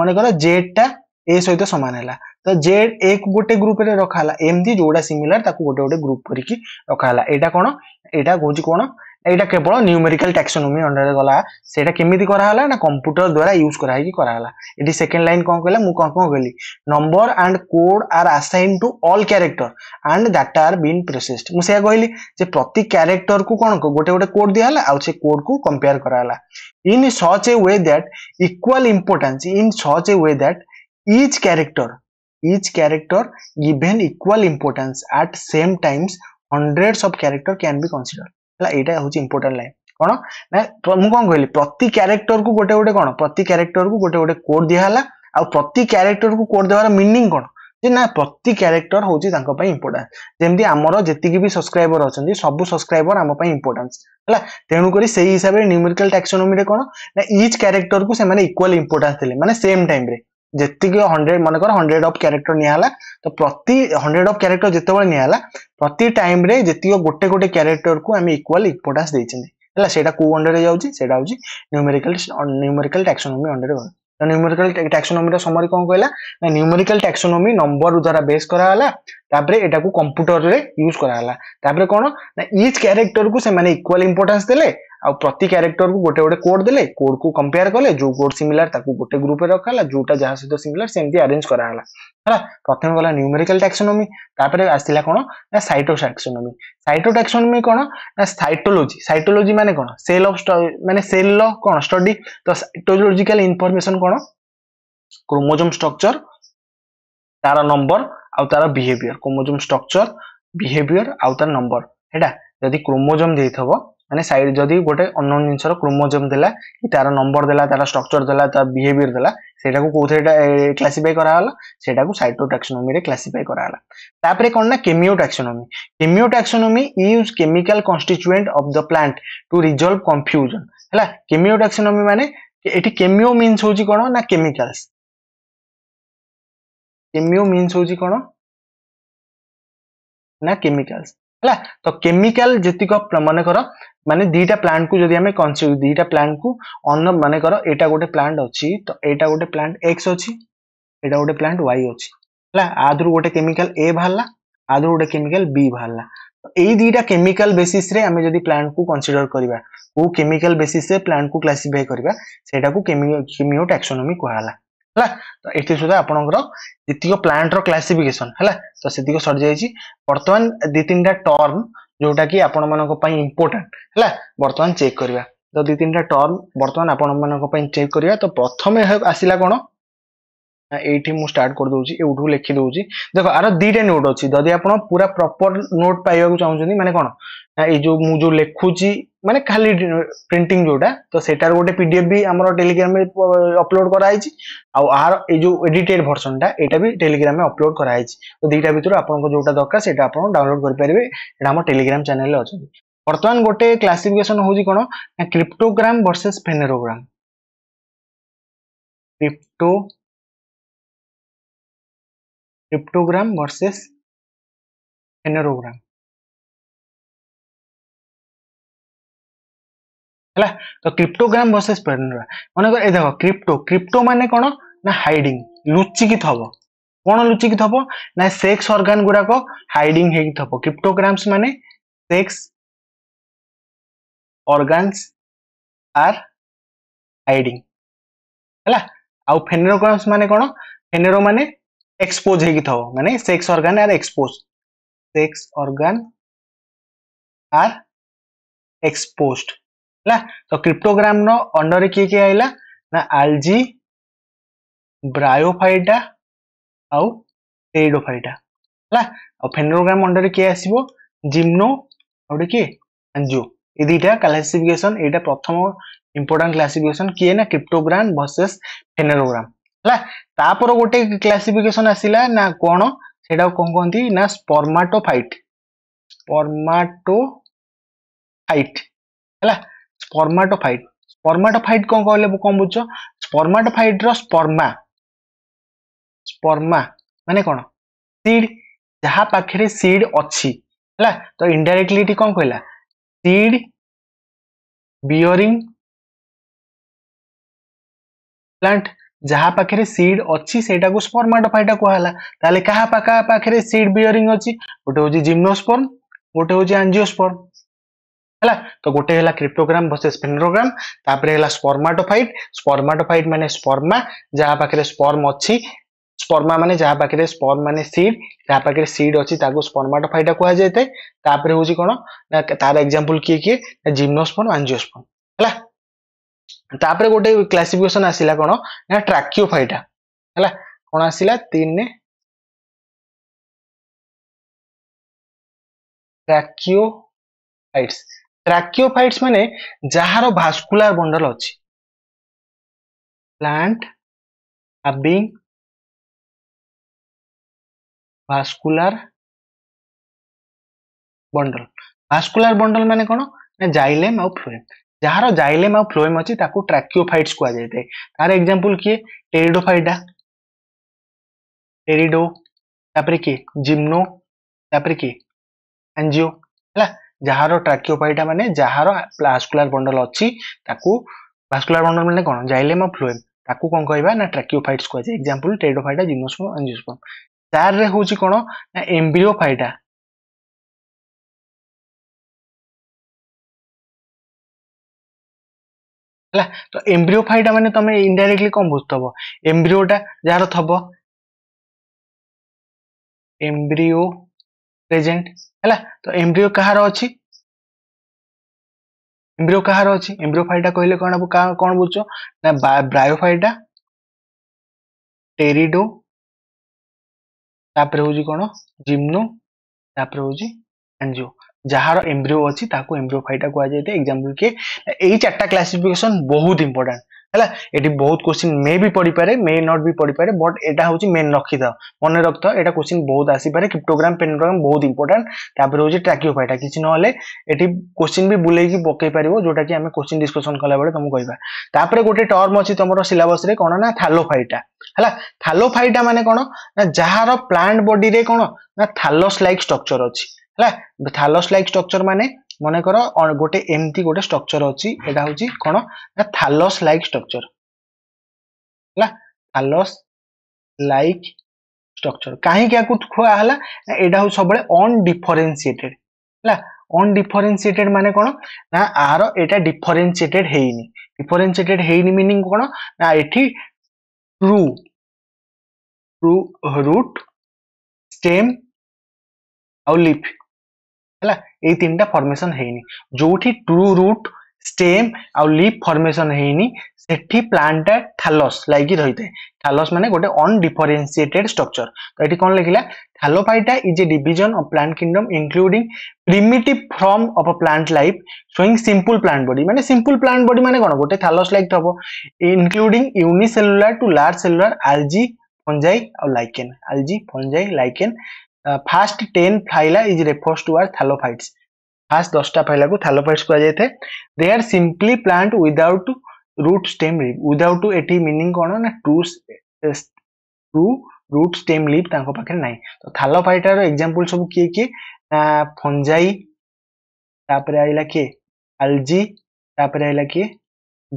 ମନେକର ଜେଡ୍ଟା ଏ ସହିତ ସମାନ ହେଲା ତ ଜେଡ୍ ଏକୁ ଗୋଟେ ଗ୍ରୁପରେ ରଖାହେଲା ଏମିତି ଯୋଉଟା ସିମିଲାର ତାକୁ ଗୋଟେ ଗୋଟେ ଗ୍ରୁପ କରିକି ରଖାହେଲା ଏଇଟା କ'ଣ ଏଇଟା କହୁଛି କ'ଣ এইটা কেবল ନ୍ୟୁମେରିକାଲ ଟ୍ୟାକ୍ସୋନୋମି ଅଣ୍ଡରରେ ଗଲା ସେଇଟା କେମିତି କରାହେଲା ନା କମ୍ପ୍ୟୁଟର ଦ୍ୱାରା ୟୁଜ୍ କରାହେଇକି କରାହେଲା ଏଠି ସେକେଣ୍ଡ ଲାଇନ୍ କ'ଣ କହିଲା ମୁଁ କ'ଣ କ'ଣ କହିଲି number and code are assign to all character and data are been processed ମୁଁ ସେଇଆ କହିଲି ଯେ ପ୍ରତି କ୍ୟାରେକ୍ଟରକୁ କ'ଣ ଗୋଟେ ଗୋଟେ କୋଡ୍ ଦିଆହେଲା ଆଉ ସେ କୋଡ୍କୁ କମ୍ପେୟାର କରାହେଲା in such a way that equal importance in such a way that each character each character given equal importance at same times hundreds of character can be considered ହେଲା ଏଇଟା ହେଉଛି ଇମ୍ପୋର୍ଟାଣ୍ଟ ଲାଇନ୍ କ'ଣ ନା ମୁଁ କ'ଣ କହିଲି ପ୍ରତି କ୍ୟାରେକ୍ଟରକୁ ଗୋଟେ ଗୋଟେ କ'ଣ ପ୍ରତି କ୍ୟାରେକ୍ଟରକୁ ଗୋଟେ ଗୋଟେ କୋଡ୍ ଦିଆହେଲା ଆଉ ପ୍ରତି କ୍ୟାରେକ୍ଟରକୁ କୋଡ୍ ଦେବାର ମିନିଂ କ'ଣ ଯେ ନା ପ୍ରତି କ୍ୟାରେକ୍ଟର ହେଉଛି ତାଙ୍କ ପାଇଁ ଇମ୍ପୋର୍ଟାନ୍ସ ଯେମିତି ଆମର ଯେତିକି ବି ସବସ୍କ୍ରାଇବର ଅଛନ୍ତି ସବୁ ସବସ୍କ୍ରାଇବର ଆମ ପାଇଁ ଇମ୍ପୋର୍ଟାନ୍ସ ହେଲା ତେଣୁକରି ସେଇ ହିସାବରେ ନ୍ୟୁମେରିକାଲ ଟାକ୍ସୋନୋମିରେ କ'ଣ ନା ଇଚ୍ କ୍ୟାରେକ୍ଟରକୁ ସେମାନେ ଇକ୍ୱାଲ ଇମ୍ପୋର୍ଟାନ୍ସ ଦେଲେ ମାନେ ସେମ୍ ଟାଇମ୍ରେ ଯେତିକି ହଣ୍ଡ୍ରେଡ୍ ମନେକର ହଣ୍ଡ୍ରେଡ୍ ଅଫ୍ କ୍ୟାରେକ୍ଟର ନିଆହେଲା ତ ପ୍ରତି ହଣ୍ଡ୍ରେଡ୍ ଅଫ୍ କ୍ୟାରେକ୍ଟର ଯେତେବେଳେ ନିଆହେଲା ପ୍ରତି ଟାଇମ୍ରେ ଯେତିକି ଗୋଟେ ଗୋଟେ କ୍ୟାରେକ୍ଟରକୁ ଆମେ ଇକ୍ୱାଲ୍ ଇମ୍ପୋର୍ଟାନ୍ସ ଦେଇଛନ୍ତି ହେଲା ସେଇଟା କୋଉ ଅଣ୍ଡରରେ ଯାଉଛି ସେଇଟା ହେଉଛି ନ୍ୟୁମେରିକାଲ ନ୍ୟୁମେରିକାଲ ଟ୍ୟାକ୍ସୋନୋମି ଅଣ୍ଡରରେ ତ ନ୍ୟୁମେରିକାଲ ଟ୍ୟାକ୍ସୋନୋମିର ସମୟରେ କ'ଣ କହିଲା ନା ନ୍ୟୁମେରିକାଲ ଟ୍ୟାକ୍ସୋନୋମି ନମ୍ବର ଦ୍ୱାରା ବେସ୍ କରାହେଲା ତାପରେ ଏଟାକୁ କମ୍ପ୍ୟୁଟରରେ ୟୁଜ୍ କରାହେଲା ତାପରେ କ'ଣ ନା ଇଚ୍ କ୍ୟାରେକ୍ଟରକୁ ସେମାନେ ଇକ୍ୱାଲ୍ ଇମ୍ପୋର୍ଟାନ୍ସ ଦେଲେ ଆଉ ପ୍ରତି କ୍ୟାରେକ୍ଟରକୁ ଗୋଟେ ଗୋଟେ କୋଡ୍ ଦେଲେ କୋଡ୍କୁ କମ୍ପେୟାର କଲେ ଯୋଉ କୋଡ୍ ସିମିଲାର ତାକୁ ଗୋଟେ ଗ୍ରୁପରେ ରଖାହେଲା ଯୋଉଟା ଯାହା ସହିତ ସିମିଲାର ସେମିତି ଆରେଞ୍ଜ କରାହେଲା ହେଲା ପ୍ରଥମେ ଗଲା ନ୍ୟୁମେରିକାଲ ଟ୍ୟାକ୍ସୋନୋମି ତାପରେ ଆସିଲା କ'ଣ ନା ସାଇଟୋ ଟ୍ୟାକ୍ସୋନୋମି ସାଇଟୋ ଟ୍ୟାକ୍ସୋନୋମି କ'ଣ ନା ସାଇଟୋଲୋଜି ସାଇଟୋଲୋଜି ମାନେ କ'ଣ ସେଲ୍ ଅଫ୍ ମାନେ ର କ'ଣ ଷ୍ଟଡି ତ ସାଇଟୋଲୋଜିକାଲ ଇନଫର୍ମେସନ କ'ଣ କ୍ରୋମୋଜୋମ୍ ଷ୍ଟ୍ରକ୍ଚର ତାର ନମ୍ବର ଆଉ ତାର ବିହେଭିଅର କ୍ରୋମୋଜମ୍ ଷ୍ଟ୍ରକ୍ଚର ବିହେଭିଅର ଆଉ ତାର ନମ୍ବର ହେଟା ଯଦି କ୍ରୋମୋଜୋମ୍ ଦେଇଥିବ ମାନେ ସାଇଡ୍ ଯଦି ଗୋଟେ ଅନ୍ୟ ଜିନିଷର କ୍ରୋମୋଜୋମ୍ ଦେଲା କି ତାର ନମ୍ବର ଦେଲା ତାର ଷ୍ଟ୍ରକ୍ଚର ଦେଲା ତା ବିହେଭିୟର ଦେଲା ସେଇଟାକୁ କୋଉଥିରେ କ୍ଲାସିଫାଇ କରାଗଲା ସେଇଟାକୁ ସାଇଟୋ ଟାକ୍ସୋନୋମିରେ କ୍ଲାସିଫାଇ କରାଗଲା ତାପରେ କ'ଣ ନା chemotaxonomy chemotaxonomy use chemical constituent of the plant to resolve confusion ହେଲା କେମିଓ ଟାକ୍ସୋନୋମି ମାନେ ଏଠି କେମିଓ ମିନ୍ସ ହେଉଛି କ'ଣ ନା କେମିକାଲ୍ସ କେମିଓ ମିନ୍ସ ହେଉଛି କ'ଣ ନା କେମିକାଲ୍ସ ହେଲା ତ କେମିକାଲ ଯେତିକ ମନେକର ମାନେ ଦୁଇଟା ପ୍ଲାଣ୍ଟ କୁ ଯଦି ଆମେ କନସିଡର ଦୁଇଟା ପ୍ଲାଣ୍ଟ କୁ ଅନ ମନେକର ଏଇଟା ଗୋଟେ ପ୍ଲାଣ୍ଟ ଅଛି ତ ଏଇଟା ଗୋଟେ ପ୍ଲାଣ୍ଟ ଏକ୍ସ ଅଛି ଏଇଟା ଗୋଟେ ପ୍ଲାଣ୍ଟ ୱାଇ ଅଛି ହେଲା ଆଦରୁ ଗୋଟେ କେମିକାଲ ଏ ବାହାରିଲା ଆଦରୁ ଗୋଟେ କେମିକାଲ ବି ବାହାରିଲା এই দুইটা কেমিকাল বেসিসে আমি যদি প্লান্ট কু কনসিডর করিবা ও কেমিকাল বেসিসে প্লান্ট কু ক্লাসিফাই করিবা সেটা কু কেমিও ট্যাক্সোনমি কুহালা ହେଲା ତ ଏଠି ସୁଦ୍ଧା ଆପଣଙ୍କର ଯେତିକ ପ୍ଲାଣ୍ଟର କ୍ଲାସିଫିକେସନ ହେଲା ତ ସେତିକ ସରିଯାଇଛି ବର୍ତ୍ତମାନ ଦି ତିନିଟା ଟର୍ମ ଯୋଉଟା କି ଆପଣମାନଙ୍କ ପାଇଁ ଇମ୍ପୋର୍ଟାଣ୍ଟ ହେଲା ବର୍ତ୍ତମାନ ଚେକ୍ କରିବା ତ ଦି ତିନିଟା ଟର୍ମ ବର୍ତ୍ତମାନ ଆପଣମାନଙ୍କ ପାଇଁ ଚେକ୍ କରିବା ତ ପ୍ରଥମେ ଆସିଲା କ'ଣ এইটি মু স্টার্ট করে দেছি এইটু লিখি দেছি দেখো আর দুইটা নোট অছি যদি আপনার পুরা প্রপর নোট পাইবা চাহুন মানে কোণ এই যে মু যে লেখুছি মানে ଖାଲି printing ଯୋଉଟା ତ ସେଟାର ଗୋଟେ pdf ବି ଆମର telegram ରେ ଅପଲୋଡ କରାହେଇଛି ଆଉ ଆର ଏଇ ଯୋଉ edited version ଟା ଏଇଟା ବି telegram ରେ ଅପଲୋଡ କରାହେଇଛି ତ ଦୁଇଟା ଭିତରୁ ଆପଣଙ୍କୁ ଯୋଉଟା ଦରକାର ସେଇଟା ଆପଣ ଡାଉନଲୋଡ କରିପାରିବେ ଏଇଟା ଆମ telegram ଚ୍ୟାନେଲ ରେ ଅଛି ବର୍ତ୍ତମାନ ଗୋଟେ କ୍ଲାସିଫିକେସନ ହଉଛି କ'ଣ ନା cryptogam versus phanerogam crypto cryptogam versus phanerogam है तो क्रिप्टोग्राम वर्सेस पेडेंट्रा मन कर देख क्रिप्टो क्रिप्टो मान कौन ना हाइडिंग लुचिकी थब कौन लुचिकी थब ना सेक्स अर्गान गुड़ाक हाइडिंग थब क्रिप्टोग्राम्स मान सेक्स अर्गानस आर हाइडिंग है फेनेरोग्राम्स मान कौन फेनेरो मान एक्सपोज हो मैंने sex organ are expose sex organ are exposed ହେଲା ତ କ୍ରିପ୍ଟୋଗ୍ରାମର ଅଣ୍ଡରରେ କିଏ କିଏ ଆଇଲା ନା ଆଲଜି ବ୍ରାୟୋଫାଇଟା ଆଉ ଟେରିଡୋଫାଇଟା ହେଲା ଆଉ ଫେନୋଗ୍ରାମ ଅଣ୍ଡରରେ କିଏ ଆସିବ ଜିମ୍ନୋ ଆଉ ଗୋଟେ କିଏ ଆଞ୍ଜୋ ଏ ଦୁଇଟା କ୍ଲାସିଫିକେସନ ଏଇଟା ପ୍ରଥମ ଇମ୍ପୋର୍ଟାଣ୍ଟ କ୍ଲାସିଫିକେସନ କିଏ ନା କ୍ରିପ୍ଟୋଗ୍ରାମ ଭର୍ସେସ୍ ଫେନୋଗ୍ରାମ ହେଲା ତାପରେ ଗୋଟେ କ୍ଲାସିଫିକେସନ ଆସିଲା ନା କ'ଣ ସେଇଟାକୁ କ'ଣ କହନ୍ତି ନା ସ୍ପର୍ମାଟୋଫାଇଟ୍ ଫାଇଟ୍ ହେଲା ସ୍ପର୍ମାଟୋଫାଇଟ୍ ସ୍ପର୍ମାଟୋଫାଇଟ୍ କ'ଣ କହିଲେ କ'ଣ ବୁଝୁଛ ସ୍ପର୍ମାଟୋଫାଇଟ୍ର ସ୍ପର୍ମା ସ୍ପର୍ମା ମାନେ କ'ଣ ସିଡ୍ ଯାହା ପାଖରେ ସିଡ୍ ଅଛି ହେଲା ତ ଇନଡାଇରେକ୍ଟଲି ଏଠି କ'ଣ କହିଲା ସିଡ୍ ବିୟରିଂ ପ୍ଲାଣ୍ଟ ଯାହା ପାଖରେ ସିଡ୍ ଅଛି ସେଇଟାକୁ ସ୍ପର୍ମାଟୋଫାଇଟା କୁହାହେଲା ତାହେଲେ କାହା ପାଖା ପାଖରେ ସିଡ୍ ବିୟରିଂ ଅଛି ଗୋଟେ ହେଉଛି ଜିମ୍ନୋସ୍ପର୍ମ ଗୋଟେ ହେଉଛି ଆଞ୍ଜିଓସ୍ପର୍ମ ହେଲା ତ ଗୋଟେ ହେଲା କ୍ରିପ୍ଟୋଗ୍ରାମ ଭର୍ସେସ୍ ପେନ୍ଡ୍ରୋଗ୍ରାମ ତାପରେ ହେଲା ସ୍ପର୍ମାଟୋଫାଇଟ୍ ସ୍ପର୍ମାଟୋଫାଇଟ୍ ମାନେ ସ୍ପର୍ମା ଯାହା ପାଖରେ ସ୍ପର୍ମ ଅଛି ସ୍ପର୍ମା ମାନେ ଯାହା ପାଖରେ ସ୍ପର୍ମ ମାନେ ସିଡ୍ ଯାହା ପାଖରେ ସିଡ୍ ଅଛି ତାକୁ ସ୍ପର୍ମାଟୋଫାଇଟା କୁହାଯାଇଥାଏ ତାପରେ ହଉଛି କ'ଣ ନା ତାର ଏକ୍ଜାମ୍ପଲ କିଏ କିଏ ଜିମ୍ନୋସ୍ପର୍ମ ଆଞ୍ଜିଓସ୍ପର୍ମ ହେଲା ତାପରେ ଗୋଟେ କ୍ଲାସିଫିକେସନ ଆସିଲା କ'ଣ ନା ଟ୍ରାକିଓଫାଇଟା ହେଲା କ'ଣ ଆସିଲା ତିନି ଟ୍ରାକିଓ ହାଇଟ୍ସ ଟ୍ରାକିଓଫାଇଟ୍ସ ମାନେ ଯାହାର ଭାସ୍କୁଲାର ବଣ୍ଡଲ ଅଛି plant having vascular bundle vascular bundle ମାନେ କ'ଣ ନା ଜାଇଲେମ୍ ଆଉ ଫ୍ଲୋଏମ୍ ଯାହାର ଜାଇଲେମ୍ ଆଉ ଫ୍ଲୋଏମ୍ ଅଛି ତାକୁ ଟ୍ରାକିଓଫାଇଟ୍ସ କୁହାଯାଇଥାଏ ତାର ଏକ୍ଜାମ୍ପଲ କିଏ ଟେରିଡୋଫାଇଟା ଟେରିଡୋ ତାପରେ କିଏ ଜିମ୍ନୋ ତାପରେ କିଏ ଆଞ୍ଜିଓ ହେଲା ଯାହାର ଟ୍ରାକିଓପାଇଟା ମାନେ ଯାହାର ଭାସ୍କୁଲାର ବଣ୍ଡଲ ଅଛି ତାକୁ ଭାସ୍କୁଲାର ବଣ୍ଡଲ ମାନେ କ'ଣ ଜାଇଲେମ୍ ଅଫ୍ ଫ୍ଲୋଏମ୍ ତାକୁ କ'ଣ କହିବା ନା ଟ୍ରାକିଓଫାଇଟ୍ସ କୁହାଯାଏ ଏକ୍ଜାମ୍ପଲ୍ ଟେଡୋଫାଇଟା ଜିନୋସ୍ପମ୍ ଆଞ୍ଜିଓସ୍ପମ୍ ଚାରିରେ ହେଉଛି କ'ଣ ନା ଏମ୍ବ୍ରିଓଫାଇଟା ହେଲା ତ ଏମ୍ବ୍ରିଓଫାଇଟା ମାନେ ତମେ ଇନଡାଇରେକ୍ଟଲି କ'ଣ ବୁଝୁଥିବ ଏମ୍ବ୍ରିଓଟା ଯାହାର ଥବ ଏମ୍ବ୍ରିଓ ପ୍ରେଜେଣ୍ଟ ହେଲା ତ ଏମ୍ବ୍ରିଓ କାହାର ଅଛି ଏମ୍ବ୍ରିଓ କାହାର ଅଛି ଏମ୍ବ୍ରିଓ ଫାଇଟା କହିଲେ କ'ଣ ହେବ କ'ଣ ବୁଝୁଛ ନା ବ୍ରାୟୋଫାଇଟା ଟେରିଡୋ ତାପରେ ହେଉଛି କ'ଣ ଜିମ୍ନୋ ତାପରେ ହେଉଛି ଆଞ୍ଜିଓ ଯାହାର ଏମ୍ବ୍ରିଓ ଅଛି ତାକୁ ଏମ୍ବ୍ରିଓ ଫାଇଟା କୁହାଯାଇଥାଏ ଏକ୍ଜାମ୍ପଲ କିଏ ଏଇ ଚାରିଟା କ୍ଲାସିଫିକେସନ ବହୁତ ଇମ୍ପୋର୍ଟାଣ୍ଟ ହେଲା ଏଠି ବହୁତ କୋଶ୍ଚିନ୍ ମେ ବି ପଡ଼ିପାରେ ମେ ନଟ୍ ବି ପଡ଼ିପାରେ ବଟ୍ ଏଇଟା ହେଉଛି ମେନ୍ ରଖିଥାଅ ମନେ ରଖିଥାଅ ଏଇଟା କୋଶ୍ଚିନ୍ ବହୁତ ଆସିପାରେ କ୍ରିପ୍ଟୋଗ୍ରାମ ପେନୋଗ୍ରାମ ବହୁତ ଇମ୍ପୋର୍ଟାଣ୍ଟ ତାପରେ ହେଉଛି ଟ୍ରାକିଓଫାଇଟା କିଛି ନହେଲେ ଏଠି କୋଶ୍ଚିନ୍ ବି ବୁଲେଇକି ପକେଇ ପାରିବ ଯୋଉଟାକି ଆମେ କୋଶ୍ଚିନ୍ ଡିସ୍କସନ୍ କଲାବେଳେ ତମକୁ କହିବା ତାପରେ ଗୋଟେ ଟର୍ମ ଅଛି ତମର ସିଲାବସରେ କ'ଣ ନା ଥାଲୋଫାଇଟା ହେଲା ଥାଲୋଫାଇଟା ମାନେ କ'ଣ ନା ଯାହାର ପ୍ଲାଣ୍ଟ ବଡିରେ କ'ଣ ନା ଥାଲସ୍ ଲାଇକ୍ ଷ୍ଟ୍ରକ୍ଚର ଅଛି ହେଲା ଥାଲସ୍ ଲାଇକ୍ ଷ୍ଟ୍ରକ୍ଚର ମାନେ ମନେକର ଗୋଟେ ଏମିତି ଗୋଟେ ଷ୍ଟ୍ରକ୍ଚର ଅଛି ଏଇଟା ହେଉଛି କ'ଣ ନା ଥାଲସ୍ ଲାଇକ୍ ଷ୍ଟ୍ରକ୍ଚର ହେଲା ଥାଲସ୍ ଲାଇକ୍ ଷ୍ଟ୍ରକ୍ଚର କାହିଁକି ୟାକୁ ଖୁଆ ହେଲା ଏଇଟା ହେଉଛି ସବୁବେଳେ ଅନଡିଫରେନ୍ସିଏଟେଡ୍ ହେଲା ଅନଡିଫରେନ୍ସିଏଟେଡ୍ ମାନେ କ'ଣ ନା ଆର ଏଇଟା ଡିଫରେନ୍ସିଏଟେଡ୍ ହେଇନି ଡିଫରେନ୍ସିଏଟେଡ୍ ହେଇନି ମିନିଂ କ'ଣ ନା ଏଠି ଟ୍ରୁ ଟ୍ରୁ ରୁଟ୍ ଷ୍ଟେମ୍ ଆଉ ଲିଫ୍ ହେଲା ଏଇ ତିନିଟା ଫର୍ମେସନ୍ ହେଇନି ଯୋଉଠି ଟ୍ରୁ ରୁଟ୍ ଷ୍ଟେମ୍ ଆଉ ଲିପ୍ ଫର୍ମେସନ୍ ହେଇନି ସେଠି ପ୍ଲାଣ୍ଟଟା ଥାଲସ୍ ଲାଗି ରହିଥାଏ ଥାଲସ୍ ମାନେ ଗୋଟେ ଅନଡିଫରେନ୍ସିଏଟେଡ୍ ଷ୍ଟ୍ରକ୍ଚର ତ ଏଠି କ'ଣ ଲେଖିଲା thallophyta is a division of plant kingdom including primitive form of a plant life showing simple plant body ମାନେ ସିମ୍ପୁଲ୍ ପ୍ଲାଣ୍ଟ ବଡି ମାନେ କ'ଣ ଗୋଟେ ଥାଲସ୍ ଲାଇକ୍ ଥିବ including unicellular to large cellular algae fungi ଆଉ lichen algae fungi lichen first ten phyla is refers to are thallophytes first দশটা ফাইলাকে thallophytes কুযাইଥାଏ they are simply plant without root stem leaf without এটি meaning কোণ না two টু root stem leaf তাঙ্ক পাখে নাই তো থ্যালোফাইটার এক্সাম্পল সব কিয়ে কিয়ে ফঞ্জাই তাপরে আইলা কিয়ে আলজি তাপরে আইলা কিয়ে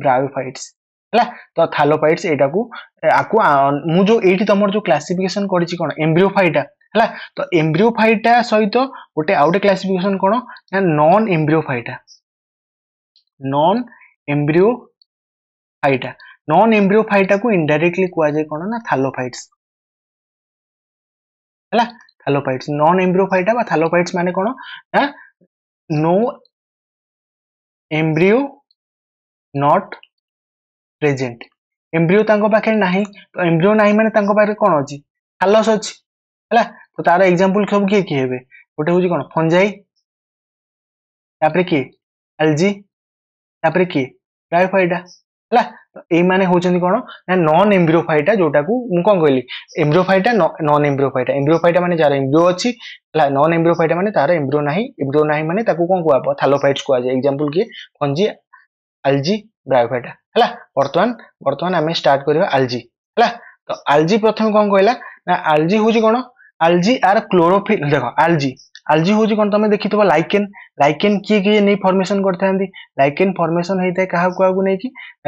ব্রায়োফাইটস ହେଲା ତ ଥାଲୋଫାଇଟ୍ସ ଏଇଟାକୁ ଆକୁ ମୁଁ ଯୋଉ ଏଇଠି ତମର ଯୋଉ କ୍ଲାସିଫିକେସନ କରିଛି କ'ଣ ଏମ୍ବ୍ରିଓଫାଇଟା ହେଲା ତ ଏମ୍ବ୍ରିଓଫାଇଟା ସହିତ ଗୋଟେ ଆଉ ଗୋଟେ କ୍ଲାସିଫିକେସନ୍ କ'ଣ ନା non embryophyta non embryophyta non ଏମ୍ବ୍ରିଓଫାଇଟାକୁ ଇନଡାଇରେକ୍ଟଲି କୁହାଯାଏ କ'ଣ ନା ଥାଲୋଫାଇଟ୍ସ ହେଲା ଥାଲୋଫାଇଟ୍ସ ନନ୍ ଏମ୍ବ୍ରିଓଫାଇଟା ବା ଥାଲୋଫାଇଟ୍ସ ମାନେ କ'ଣ ନା no embryo not present embryo तांको पाखे नाही तो एम्ब्रियो नाही माने तांको पाखे कोण अछि थालस अछि हला ତ ତାର ଏକ୍ଜାମ୍ପଲ ସବୁ କିଏ କିଏ ହେବେ ଗୋଟେ ହେଉଛି କ'ଣ ଫଞ୍ଜାଇ ତାପରେ କିଏ ଆଲଜି ତାପରେ କିଏ ଡାଇଫାଇଟା ହେଲା ଏଇମାନେ ହେଉଛନ୍ତି କ'ଣ ନା ନନ୍ ଏମ୍ବ୍ରିଓଫାଇଟା ଯୋଉଟାକୁ ମୁଁ କ'ଣ କହିଲି ଏମ୍ବ୍ରିଓଫାଇଟା ନନ୍ ଏମ୍ବ୍ରିଓଫାଇଟା ଏମ୍ବ୍ରିଓଫାଇଟା ମାନେ ଯାହାର ଏମ୍ବ୍ରିଓ ଅଛି ହେଲା ନନ୍ ଏମ୍ବ୍ରିଓଫାଇଟା ମାନେ ତାର ଏମ୍ବ୍ରିଓ ନାହିଁ ଏମ୍ବ୍ରିଓ ନାହିଁ ମାନେ ତାକୁ କ'ଣ କୁହାହବ ଥାଲୋଫାଇଟ୍ସ କୁହାଯାଏ ଏକ୍ଜାମ୍ପଲ୍ କିଏ ଫଞ୍ଜି ଆଲଜି ବ୍ରାୟୋଫାଇଟା ହେଲା ବର୍ତ୍ତମାନ ବର୍ତ୍ତମାନ ଆମେ ଷ୍ଟାର୍ଟ କରିବା ଆଲଜି ହେଲା ତ ଆଲଜି ପ୍ରଥମେ କ'ଣ କହିଲା ନା ଆଲଜି ହେଉଛି କ'ଣ আলজি আর ক্লোরোফিল দেখো আলজি আলজি হচ্ছে কোন তুমি দেখিথিব লাইকেন লাইকেন কিয়ে কিয়ে নেই ফর্মেশন করতে লাইকেন ফর্মেশন হইতে কাহা কাহু নেই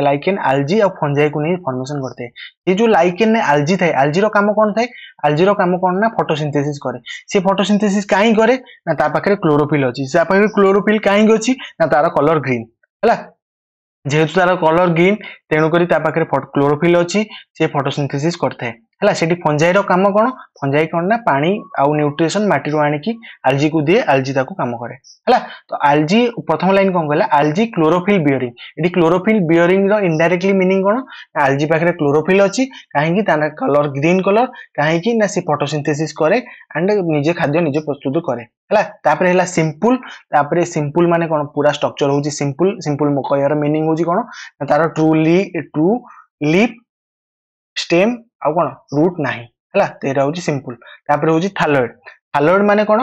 লাইকেন আলজি আর ফঞ্জাই কু নেই ফর্মেশন করতে ये जो लाइकेन ने आलजी थाए आलजी कम कौन थाए आलजी कम कौन ना फोटोसिंथेसिस करे सी फोटोसिंथेसिस कहीं करे ना ता पाखे क्लोरोफिल अच्छी सा पाखे क्लोरोफिल कहीं अच्छी ना तार कलर ग्रीन है जेहेतु तार कलर ग्रीन तेणुक पाखे क्लोरोफिल अच्छी सी फोटोसिंथेसिस करते हैं ହେଲା ସେଠି ଫଞ୍ଜାଇର କାମ କ'ଣ ଫଞ୍ଜାଇ କ'ଣ ନା ପାଣି ଆଉ ନ୍ୟୁଟ୍ରିସନ ମାଟିରୁ ଆଣିକି ଆଲଜିକୁ ଦିଏ ଆଲଜି ତାକୁ କାମ କରେ ହେଲା ତ ଆଲଜି ପ୍ରଥମ ଲାଇନ କ'ଣ କହିଲା ଆଲଜି କ୍ଲୋରୋଫିଲ୍ ବିୟରିଂ ଏଠି କ୍ଲୋରୋଫିଲ୍ ବିୟରିଂର ଇନଡାଇରେକ୍ଟଲି ମିନିଂ କ'ଣ ଆଲଜି ପାଖରେ କ୍ଲୋରୋଫିଲ୍ ଅଛି କାହିଁକି ତାର କଲର ଗ୍ରୀନ୍ କଲର କାହିଁକି ନା ସେ ଫଟୋସିନ୍ଥେସିସ୍ କରେ ଆଣ୍ଡ ନିଜେ ଖାଦ୍ୟ ନିଜେ ପ୍ରସ୍ତୁତ କରେ ହେଲା ତାପରେ ହେଲା ସିମ୍ପୁଲ ତାପରେ ସିମ୍ପୁଲ ମାନେ କ'ଣ ପୁରା ଷ୍ଟ୍ରକ୍ଚର ହେଉଛି ସିମ୍ପୁଲ ସିମ୍ପୁଲ କହିବାର ମିନିଂ ହେଉଛି କ'ଣ ତାର ଟ୍ରୁ ଲି ଟ୍ରୁ ଲିପ୍ ଷ୍ଟେମ୍ ଆଉ କ'ଣ ରୁଟ୍ ନାହିଁ ହେଲା ତ ଏଇଟା ହେଉଛି ସିମ୍ପୁଲ ତାପରେ ହେଉଛି ଥାଲୋଏଡ୍ ଥାଲୋଏଡ୍ ମାନେ କ'ଣ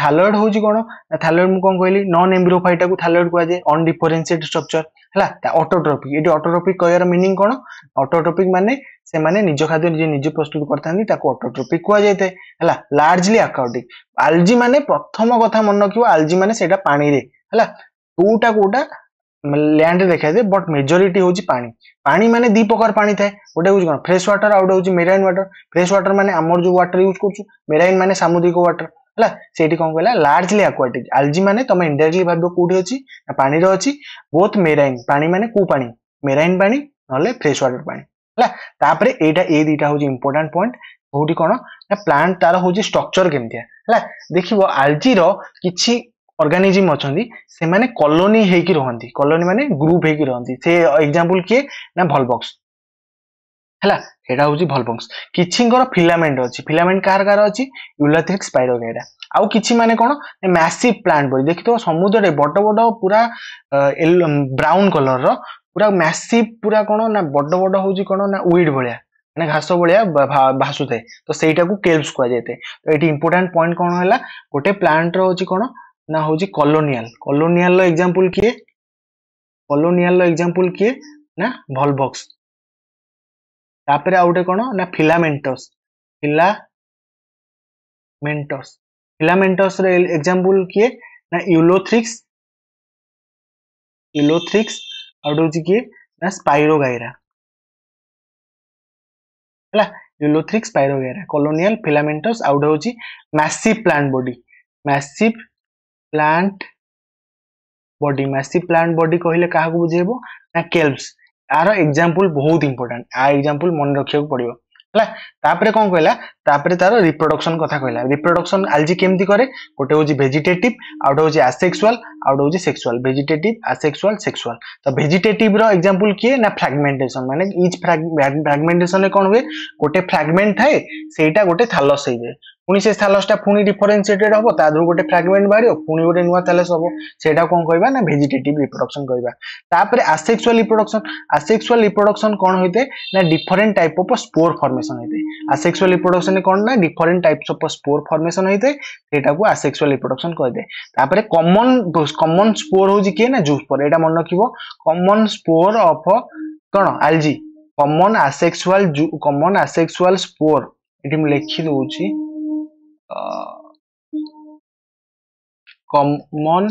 ଥାଲୋଏଡ୍ ହେଉଛି କ'ଣ ଥାଲୋଏଡ୍ ମୁଁ କ'ଣ କହିଲି ନନ୍ ଏମ୍ବ୍ରୋଫାଇଟାକୁ ଥାଲୋଏଡ୍ କୁହାଯାଏ ଅନଡିଫରେନ୍ସିଏଟ୍ ଷ୍ଟ୍ରକ୍ଚର ହେଲା ଅଟୋଟ୍ରପିକ୍ ଏଠି ଅଟୋଟ୍ରପିକ୍ କହିବାର ମିନିଂ କ'ଣ ଅଟୋଟ୍ରପିକ୍ ମାନେ ସେମାନେ ନିଜ ଖାଦ୍ୟ ନିଜେ ନିଜେ ପ୍ରସ୍ତୁତ କରିଥାନ୍ତି ତାକୁ ଅଟୋଟ୍ରପିକ୍ କୁହାଯାଇଥାଏ ହେଲା ଲାର୍ଜଲି ଆକାଉଟିକ୍ ଆଲଜି ମାନେ ପ୍ରଥମ କଥା ମନେ ରଖିବ ଆଲଜି ମାନେ ସେଇଟା ପାଣିରେ ହେଲା କୋଉଟା କୋଉଟା लैंड जाए बट मेजोरीटी हूँ पा पा मैंने दु प्रकार पा थाए गोटे हूँ कौन फ्रेश व्टर आउ गए हूँ व्टर फ्रेश व्टर मैंने जो व्टर यूज कर मेराइन मैंने सामुद्रिक व्टर है सही कौन कहला लार्जली आकुआटिक आलजी मैंने तुम इंडाइरेक्टली भाव कौटी अच्छी पानी रही बोथ मेराइन पा मैंने कौ पा मेराइन पा ना फ्रेश व्टर पा है यहाँ ये दुटा हूँ इंपोर्टा पॉइंट कौटी कौन प्लांट तार हूँ स्ट्रक्चर केमती है देख आलजी रिच्छी ଅର୍ଗାନିଜିମ୍ ଅଛନ୍ତି ସେମାନେ କଲୋନୀ ହେଇକି ରହନ୍ତି କଲୋନୀ ମାନେ ଗ୍ରୁପ ହେଇକି ରହନ୍ତି ସେ ଏକ୍ଜାମ୍ପଲ କିଏ ନା ଭଲବକ୍ସ ହେଲା ଏଇଟା ହେଉଛି ଭଲବକ୍ସ କିଛିଙ୍କର ଫିଲାମେଣ୍ଟ ଅଛି ଫିଲାମେଣ୍ଟ କାହାର କାହାର ଅଛି ୟୁଲାଥିକ୍ ସ୍ପାଇର ସ୍ପାଇରୋଗାଇଡ଼ା ଆଉ କିଛି ମାନେ କ'ଣ ମ୍ୟାସିଭ୍ ପ୍ଲାଣ୍ଟ ବୋଲି ଦେଖିଥିବ ସମୁଦ୍ରରେ ବଡ଼ ବଡ଼ ପୁରା ବ୍ରାଉନ୍ କଲରର ପୁରା ମ୍ୟାସିଭ୍ ପୁରା କ'ଣ ନା ବଡ଼ ବଡ଼ ହେଉଛି କ'ଣ ନା ୱିଡ୍ ଭଳିଆ ମାନେ ଘାସ ଭଳିଆ ଭାସୁଥାଏ ତ ସେଇଟାକୁ କେଲ୍ସ କୁହାଯାଇଥାଏ ତ ଏଇଠି ଇମ୍ପୋର୍ଟାଣ୍ଟ ପଏଣ୍ଟ କ'ଣ ହେଲା ଗୋଟେ ପ୍ଲାଣ୍ଟର ହେଉଛି କ'ଣ ନା ହେଉଛି କଲୋନିଆଲ କଲୋନିଆଲର ଏକ୍ଜାମ୍ପଲ୍ କିଏ କଲୋନିଆଲର ଏକ୍ଜାମ୍ପଲ୍ କିଏ ନା ଭଲବକ୍ସ ତାପରେ ଆଉ ଗୋଟେ କ'ଣ ନା ଫିଲାମେଣ୍ଟସ୍ ଫିଲାମେଣ୍ଟସ୍ ଫିଲାମେଣ୍ଟସ୍ର ଏକ୍ଜାମ୍ପଲ୍ କିଏ ନା ୟୁଲୋଥ୍ରିକ୍ସ ୟୁଲୋଥ୍ରିକ୍ସ ଆଉ ଗୋଟେ ହେଉଛି କିଏ ନା ସ୍ପାଇରୋଗାଇରା ହେଲା ୟୁଲୋଥ୍ରିକ୍ ସ୍ପାଇରୋଗାଇରା କଲୋନିଆଲ ଫିଲାମେଣ୍ଟସ୍ ଆଉ ଗୋଟେ ହେଉଛି massive plant body massive plant body massive plant body କହିଲେ କାହାକୁ ବୁଝେଇବ ନା କେଲ୍ପସ ଆର ଏକ୍ଜାମ୍ପଲ ବହୁତ ଇମ୍ପୋର୍ଟାଣ୍ଟ ଆ ଏକ୍ଜାମ୍ପଲ ମନେ ରଖିବାକୁ ପଡିବ ହେଲା ତାପରେ କ'ଣ କହିଲା ତାପରେ ତାର ରିପ୍ରଡକ୍ସନ କଥା କହିଲା ରିପ୍ରଡକ୍ସନ ଆଲଜି କେମିତି କରେ ଗୋଟେ ହେଉଛି ଭେଜିଟେଟିଭ ଆଉ ଗୋଟେ ହେଉଛି ଆସେକ୍ସୁଆଲ ଆଉ ଗୋଟେ ହେଉଛି ସେକ୍ସୁଆଲ ଭେଜିଟେଟିଭ ଆସେକ୍ସୁଆଲ ସେକ୍ସୁଆଲ ତ ଭେଜିଟେଟିଭର ଏକ୍ଜାମ୍ପଲ କିଏ ନା ଫ୍ରାଗମେଣ୍ଟେସନ ମାନେ ଇଚ୍ ଫ୍ରାଗମେଣ୍ଟେସନରେ କ'ଣ ହୁଏ ଗୋଟେ ଫ୍ରାଗମେଣ୍ଟ ଥାଏ ସେଇଟା ଗୋଟେ ଥାଲସ୍ ହେଇଯାଏ ପୁଣି ସେ ସାଲସଟା ପୁଣି ଡିଫରେନ୍ସିଏଟେଡ୍ ହବ ତା ଦେହରୁ ଗୋଟେ ଫ୍ରାଗମେଣ୍ଟ ବାହାରିବ ପୁଣି ଗୋଟେ ନୂଆ ସାଲସ ହବ ସେଇଟା କ'ଣ କହିବା ନା ଭେଜିଟେଟିଭ୍ ରିପ୍ରଡକ୍ସନ୍ କହିବା ତାପରେ ଆସେକ୍ସୁଆଲ ରିପ୍ରଡକ୍ସନ୍ ଆସେକ୍ସୁଆଲ ରିପ୍ରଡକ୍ସନ୍ କ'ଣ ହୋଇଥାଏ ନା different type of spore formation ହୋଇଥାଏ ଆସେକ୍ସୁଆଲ ରିପ୍ରଡକ୍ସନ୍ କ'ଣ ନା different types of spore formation ହୋଇଥାଏ ସେଇଟାକୁ ଆସେକ୍ସୁଆଲ ରିପ୍ରଡକ୍ସନ୍ କହିଥାଏ ତାପରେ କମନ୍ କମନ୍ ସ୍ପୋର ହେଉଛି କିଏ ନା ଜୁ ସ୍ପୋର ଏଇଟା ମନେ ରଖିବ କମନ୍ ସ୍ପୋର ଅଫ୍ କ'ଣ algae common asexual common asexual spore ଏଠି ମୁଁ ଲେଖି ଦଉଛି common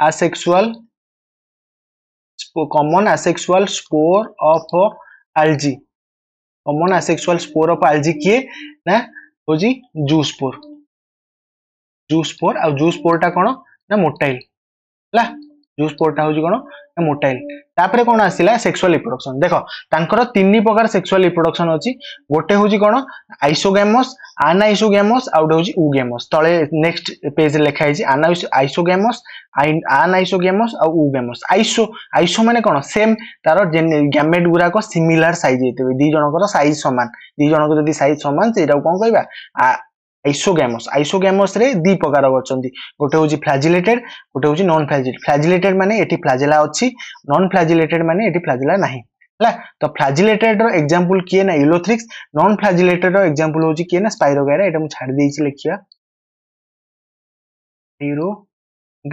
asexual common asexual spore of algae common asexual spore of algae किए ना हूँ जू स्पोर जू स्पोर आ जू स्पोर टा कौन ना मोटाइल है यूज कोडटा हूँ कौन मोटाइल तापर कौन आसला सेक्सुआल रिप्रोडक्शन देख तर तीन प्रकार सेक्सुआल रिप्रोडक्शन अच्छी गोटे हूँ कौन आइसोगैमस आनाइसोगैमस आउ गोटे हूँ उगैमस तले नेक्स्ट पेज लिखाई आइसोगैमस आनाइसोगैमस आउ उगैमस आइसो आइसो मैंने कौन सेम तार गैमेट गुड़ाक सिमिलार सैज होते दिजर सैज सामान दिजन जदि सैज सामान से कौन कह ଆଇସୋଗାମସ୍ ଆଇସୋଗାମସ୍ରେ ଦୁଇ ପ୍ରକାର ଅଛନ୍ତି ଗୋଟେ ହେଉଛି ଫ୍ଲାଜିଲେଟେଡ୍ ଗୋଟେ ହେଉଛି ନନ୍ ଫ୍ଲାଜିଲେଟ୍ ଫ୍ଲାଜିଲେଟେଡ୍ ମାନେ ଏଠି ଫ୍ଲାଜେଲା ଅଛି ନନ୍ ଫ୍ଲାଜିଲେଟେଡ୍ ମାନେ ଏଠି ଫ୍ଲାଜେଲା ନାହିଁ ହେଲା ତ ଫ୍ଲାଜିଲେଟେଡ୍ର ଏକ୍ଜାମ୍ପଲ୍ କିଏ ନା ୟୁଲୋଥ୍ରିକ୍ସ ନନ୍ ଫ୍ଲାଜିଲେଟେଡ୍ର ଏକ୍ଜାମ୍ପଲ୍ ହେଉଛି କିଏ ନା ସ୍ପାଇରୋଗାଇରା ଏଇଟା ମୁଁ ଛାଡ଼ି ଦେଇଛି ଲେଖିବା ହିରୋ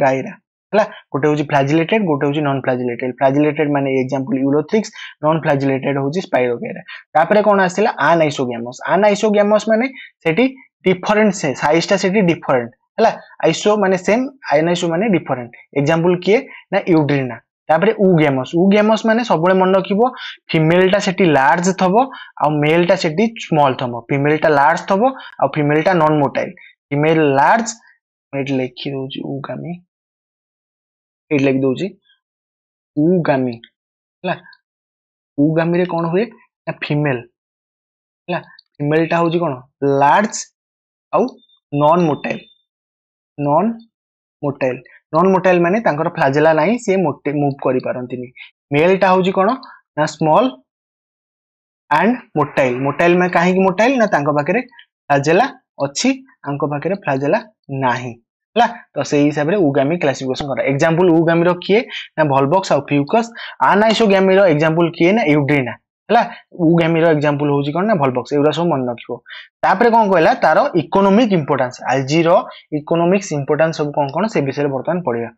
ଗାଇରା ହେଲା ଗୋଟେ ହେଉଛି ଫ୍ଲାଜିଲେଟେଡ୍ ଗୋଟେ ହେଉଛି ନନ୍ ଫ୍ଲାଜିଲେଟେଡ୍ ଫ୍ଲାଜିଲେଟେଡ୍ ମାନେ ଏକ୍ଜାମ୍ପଲ୍ ୟୁରୋଥ୍ରିକ୍ସ ନନ୍ ଫ୍ଲାଜିଲେଟେଡ୍ ହେଉଛି ସ୍ପାଇରୋଗେରା ତାପରେ କ'ଣ ଆସିଲା ଆନାଇସୋଗ୍ୟାମସ୍ ଆନାଇସୋଗ୍ୟାମସ୍ ମାନେ ସେଠି ଡିଫରେଣ୍ଟ ସାଇଜଟା ସେଠି ଡିଫରେଣ୍ଟ ହେଲା ଆଇସୋ ମାନେ ସେମ୍ ଆଇନାଇସୋ ମାନେ ଡିଫରେଣ୍ଟ ଏକ୍ଜାମ୍ପଲ କିଏ ନା ୟୁଡ୍ରିନା ତାପରେ ଉ ଗେମସ୍ ଉ ଗେମସ୍ ମାନେ ସବୁବେଳେ ମନେ ରଖିବ ଫିମେଲଟା ସେଠି ଲାର୍ଜ ଥବ ଆଉ ମେଲଟା ସେଠି ସ୍ମଲ୍ ଥବ ଫିମେଲଟା ଲାର୍ଜ ଥବ ଆଉ ଫିମେଲଟା ନନ୍ ମୋଟାଇଲ୍ ଫିମେଲ ଲାର୍ଜ ଏଠି ଲେଖି ଦଉଛି ଉଗାମି ଏଠି ଲେଖି ଦଉଛି ଉଗାମି ହେଲା ଉଗାମିରେ କ'ଣ ହୁଏ ନା ଫିମେଲ ହେଲା ফিমেলটা হচ্ছে কোণ লার্জ आउ non motile non motile non motile माने तांकर फ्लाजेला नाही से मूव करि पारंतिनी मेल टा होजी कोन ना स्मॉल एंड मोटाइल मोटाइल में काहे की मोटाइल ना फ्लाजेला अच्छी आंको पाकरे फ्लाजेला नाही ହେଲା हिसाब से उगामी क्लासिफिकेशन କ୍ଲାସିଫିକେସନ କର ଏକ୍ଜାମ୍ପଲ किए ना ନା आउ फ्यूकस ଫ୍ୟୁକସ୍ ଆନାଇସୋଗାମିର ଏକ୍ଜାମ୍ପଲ କିଏ ନା ହେଲା ଉଗାମିର ଏକ୍ଜାମ୍ପଲ ହେଉଛି କ'ଣ ନା ଭଲ ଭଲବକ୍ସ ଏଗୁଡ଼ା ସବୁ ମନେ ରଖିବ ତାପରେ କ'ଣ କହିଲା ତାର ଇକୋନୋମିକ୍ ଇମ୍ପୋର୍ଟାନ୍ସ ଆଲଜିର ଇକୋନୋମିକ୍ସ ଇମ୍ପୋର୍ଟାନ୍ସ ସବୁ କ'ଣ କ'ଣ ସେ ବିଷୟରେ ବର୍ତ୍ତମାନ ପଢିବା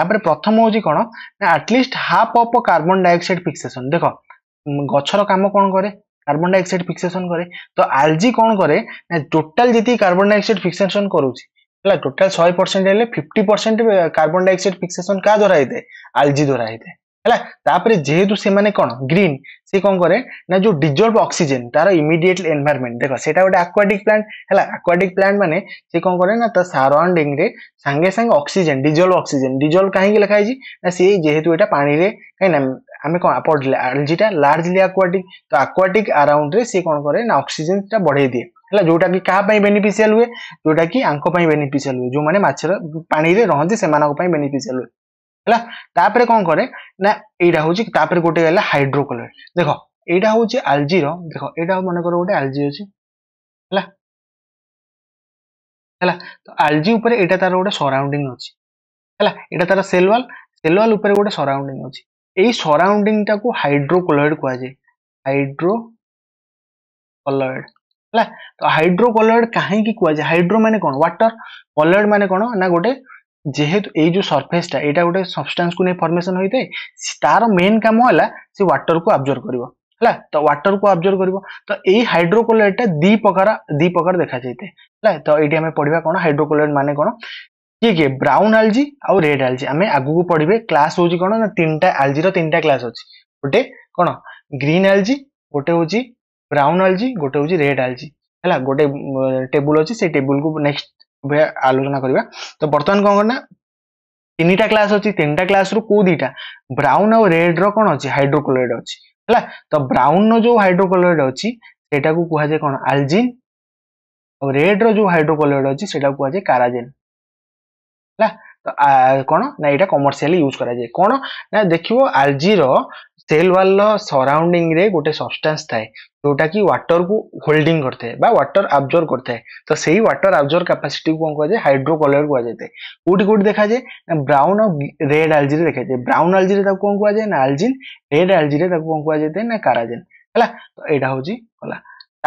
ତାପରେ ପ୍ରଥମ ହେଉଛି କ'ଣ ନା at least half of carbon dioxide fixation ଦେଖ ଗଛର କାମ କ'ଣ କରେ কার্বন ଡାଇଅକ୍ସାଇଡ଼୍ ଫିକ୍ସେସନ୍ କରେ ତ ଆଲଜି କଣ କରେ না টোটাল যেটি কার্বন ডাইঅক্সাইড ফিক্সেশন করুছি হ্যাঁ টোটাল শহে পরসেন্ট হলে fifty percent carbon dioxide fixation কাহা দ্বারা হয়ে আলজি দ্বারা হয়ে ହେଲା ତାପରେ ଯେହେତୁ ସେମାନେ କ'ଣ ଗ୍ରୀନ୍ ସେ କ'ଣ କରେ ନା ଯୋଉ ଡିଜଲ୍ଭ ଅକ୍ସିଜେନ୍ ତାର ଇମିଡିଏଟଲି ଏନଭାରମେଣ୍ଟ ଦେଖ ସେଇଟା ଗୋଟେ ଆକ୍ୱାଟିକ୍ ପ୍ଲାଣ୍ଟ ହେଲା ଆକ୍ୱାଟିକ୍ ପ୍ଲାଣ୍ଟ ମାନେ ସେ କ'ଣ କରେ ନା ତା ସାରାଉଣ୍ଡିଂରେ ସାଙ୍ଗେ ସାଙ୍ଗେ ଅକ୍ସିଜେନ୍ ଡିଜଲ୍ଭ ଅକ୍ସିଜେନ୍ ଡିଜଲ୍ଭ କାହିଁକି ଲେଖା ହେଇଛି ନା ସିଏ ଯେହେତୁ ଏଇଟା ପାଣିରେ କାହିଁକିନା ଆମେ କ'ଣ ପଢ଼ିଲେ ଆଲଜିଟା ଲାର୍ଜଲି ଆକ୍ୱାଟିକ୍ ତ ଆକ୍ୱାଟିକ୍ ଆରାଉଣ୍ଡରେ ସିଏ କ'ଣ କରେ ନା ଅକ୍ସିଜେନ୍ଟା ବଢ଼େଇ ଦିଏ ହେଲା ଯୋଉଟା କି କାହା ପାଇଁ ବେନିଫିସିଆଲ ହୁଏ ଯୋଉଟା କି ଆଙ୍କ ପାଇଁ ବେନିଫିସିଆଲ ହୁଏ ଯୋଉମାନେ ମାଛର ପାଣିରେ ରହନ୍ତି ସେମାନଙ୍କ ପାଇଁ ବେନିଫିସିଆଲ ହୁଏ ହେଲା ତାପରେ କ'ଣ କରେ ନା ଏଇଟା ହେଉଛି ତାପରେ ଗୋଟେ ହେଲା ହାଇଡ୍ରୋକୋଲୋଏଡ୍ ଦେଖ ଏଇଟା ହେଉଛି ଆଲଜିର ଦେଖ ଏଇଟା ମନେକର ଗୋଟେ ଆଲଜି ଅଛି ହେଲା ହେଲା ତ ଆଲଜି ଉପରେ ଏଇଟା ତାର ଗୋଟେ ସରାଉଣ୍ଡିଂ ଅଛି ହେଲା ଏଇଟା ତାର ସେଲ୍ ୱାଲ୍ ସେଲ୍ ୱାଲ୍ ଉପରେ ଗୋଟେ ସରାଉଣ୍ଡିଂ ଅଛି এই সরাউন্ডিংটাকে হাইড্রোকোলয়েড কুযায়ে হাইড্রোকোলয়েড হ্যাঁ তো হাইড্রোকোলয়েড কাহিকি কুযায়ে হাইড্রো মানে কোণ ওয়াটার কোলয়েড মানে কোণ না গোটে যেহেতু এই যে সরফেসটা এটা গোটে সবস্টান্সକୁ ନେଇ ଫର୍ମେସନ ହୋଇଥାଏ ତାର ମେନ୍ କାମ ହେଲା ସେ ୱାଟରକୁ ଆବଜର୍ଭ କରିବ ହେଲା ତ ୱାଟରକୁ ଆବଜର୍ଭ କରିବ ତ ଏଇ ହାଇଡ୍ରୋକୋଲାଇଟଟା ଦି ପ୍ରକାର ଦି ପ୍ରକାର ଦେଖାଯାଇଥାଏ ହେଲା ତ ଏଇଠି ଆମେ ପଢିବା କ'ଣ ହାଇଡ୍ରୋକୋଲାଇଟ ମାନେ କ'ଣ କିଏ କିଏ ବ୍ରାଉନ୍ ଆଲଜି ଆଉ ରେଡ୍ ଆଲଜି ଆମେ ଆଗକୁ ପଢିବେ କ୍ଲାସ୍ ହେଉଛି କ'ଣ ନା ତିନିଟା ଆଲଜିର ତିନିଟା କ୍ଲାସ୍ ଅଛି ଗୋଟେ କ'ଣ ଗ୍ରୀନ୍ ଆଲଜି ଗୋଟେ ହେଉଛି ବ୍ରାଉନ୍ ଆଲଜି ଗୋଟେ ହେଉଛି ରେଡ୍ ଆଲଜି ହେଲା ଗୋଟେ ଟେବୁଲ ଅଛି ସେଇ ଟେବୁଲକୁ ନେକ୍ସଟ আলোচনা କରିବା ତ ବର୍ତ୍ତମାନ କ'ଣ କରେ ନା ତିନିଟା କ୍ଲାସ୍ ଅଛି ତିନିଟା କ୍ଲାସ୍ରୁ କୋଉ ଦିଟା ବ୍ରାଉନ୍ ଆଉ ରେଡ୍ର କ'ଣ ଅଛି ହାଇଡ୍ରୋକ୍ଲୋରାଇଡ୍ ଅଛି ହେଲା ତ ବ୍ରାଉନ୍ର ଯୋଉ ହାଇଡ୍ରୋକ୍ଲୋରାଇଡ୍ ଅଛି ସେଇଟାକୁ କୁହାଯାଏ କ'ଣ ଆଲଜିନ୍ ଆଉ ରେଡ୍ର ଯୋଉ ହାଇଡ୍ରୋକ୍ଲୋରାଇଡ୍ ଅଛି ସେଇଟାକୁ କୁହାଯାଏ କାରାଜିନ୍ ହେଲା କ'ଣ ନା ଏଇଟା କମର୍ସିଆଲି ୟୁଜ୍ କରାଯାଏ କ'ଣ ନା ଦେଖିବ ଆଲଜିର ସେଲ୍ ୱାଲ୍ର ସରାଉଣ୍ଡିଂରେ ଗୋଟେ ସବଷ୍ଟାନ୍ସ ଥାଏ ଯେଉଁଟାକି ୱାଟରକୁ ହୋଲ୍ଡିଂ କରିଥାଏ ବା ୱାଟର ଆବଜର୍ଭ କରିଥାଏ ତ ସେଇ ୱାଟର ଆବଜର୍ଭ କାପାସିଟିକୁ କ'ଣ କୁହାଯାଏ ହାଇଡ୍ରୋ କଲର୍ କୁହାଯାଇଥାଏ କୋଉଠି କୋଉଠି ଦେଖାଯାଏ ନା ବ୍ରାଉନ୍ ଆଉ ରେଡ୍ ଆଲଜିରେ ଦେଖାଯାଏ ବ୍ରାଉନ୍ ଆଲଜିରେ ତାକୁ କ'ଣ କୁହାଯାଏ ନା ଆଲଜିନ୍ ରେଡ୍ ଆଲଜିରେ ତାକୁ କ'ଣ କୁହାଯାଇଥାଏ ନା କାରାଜିନ୍ ହେଲା ତ ଏଇଟା ହେଉଛି ହେଲା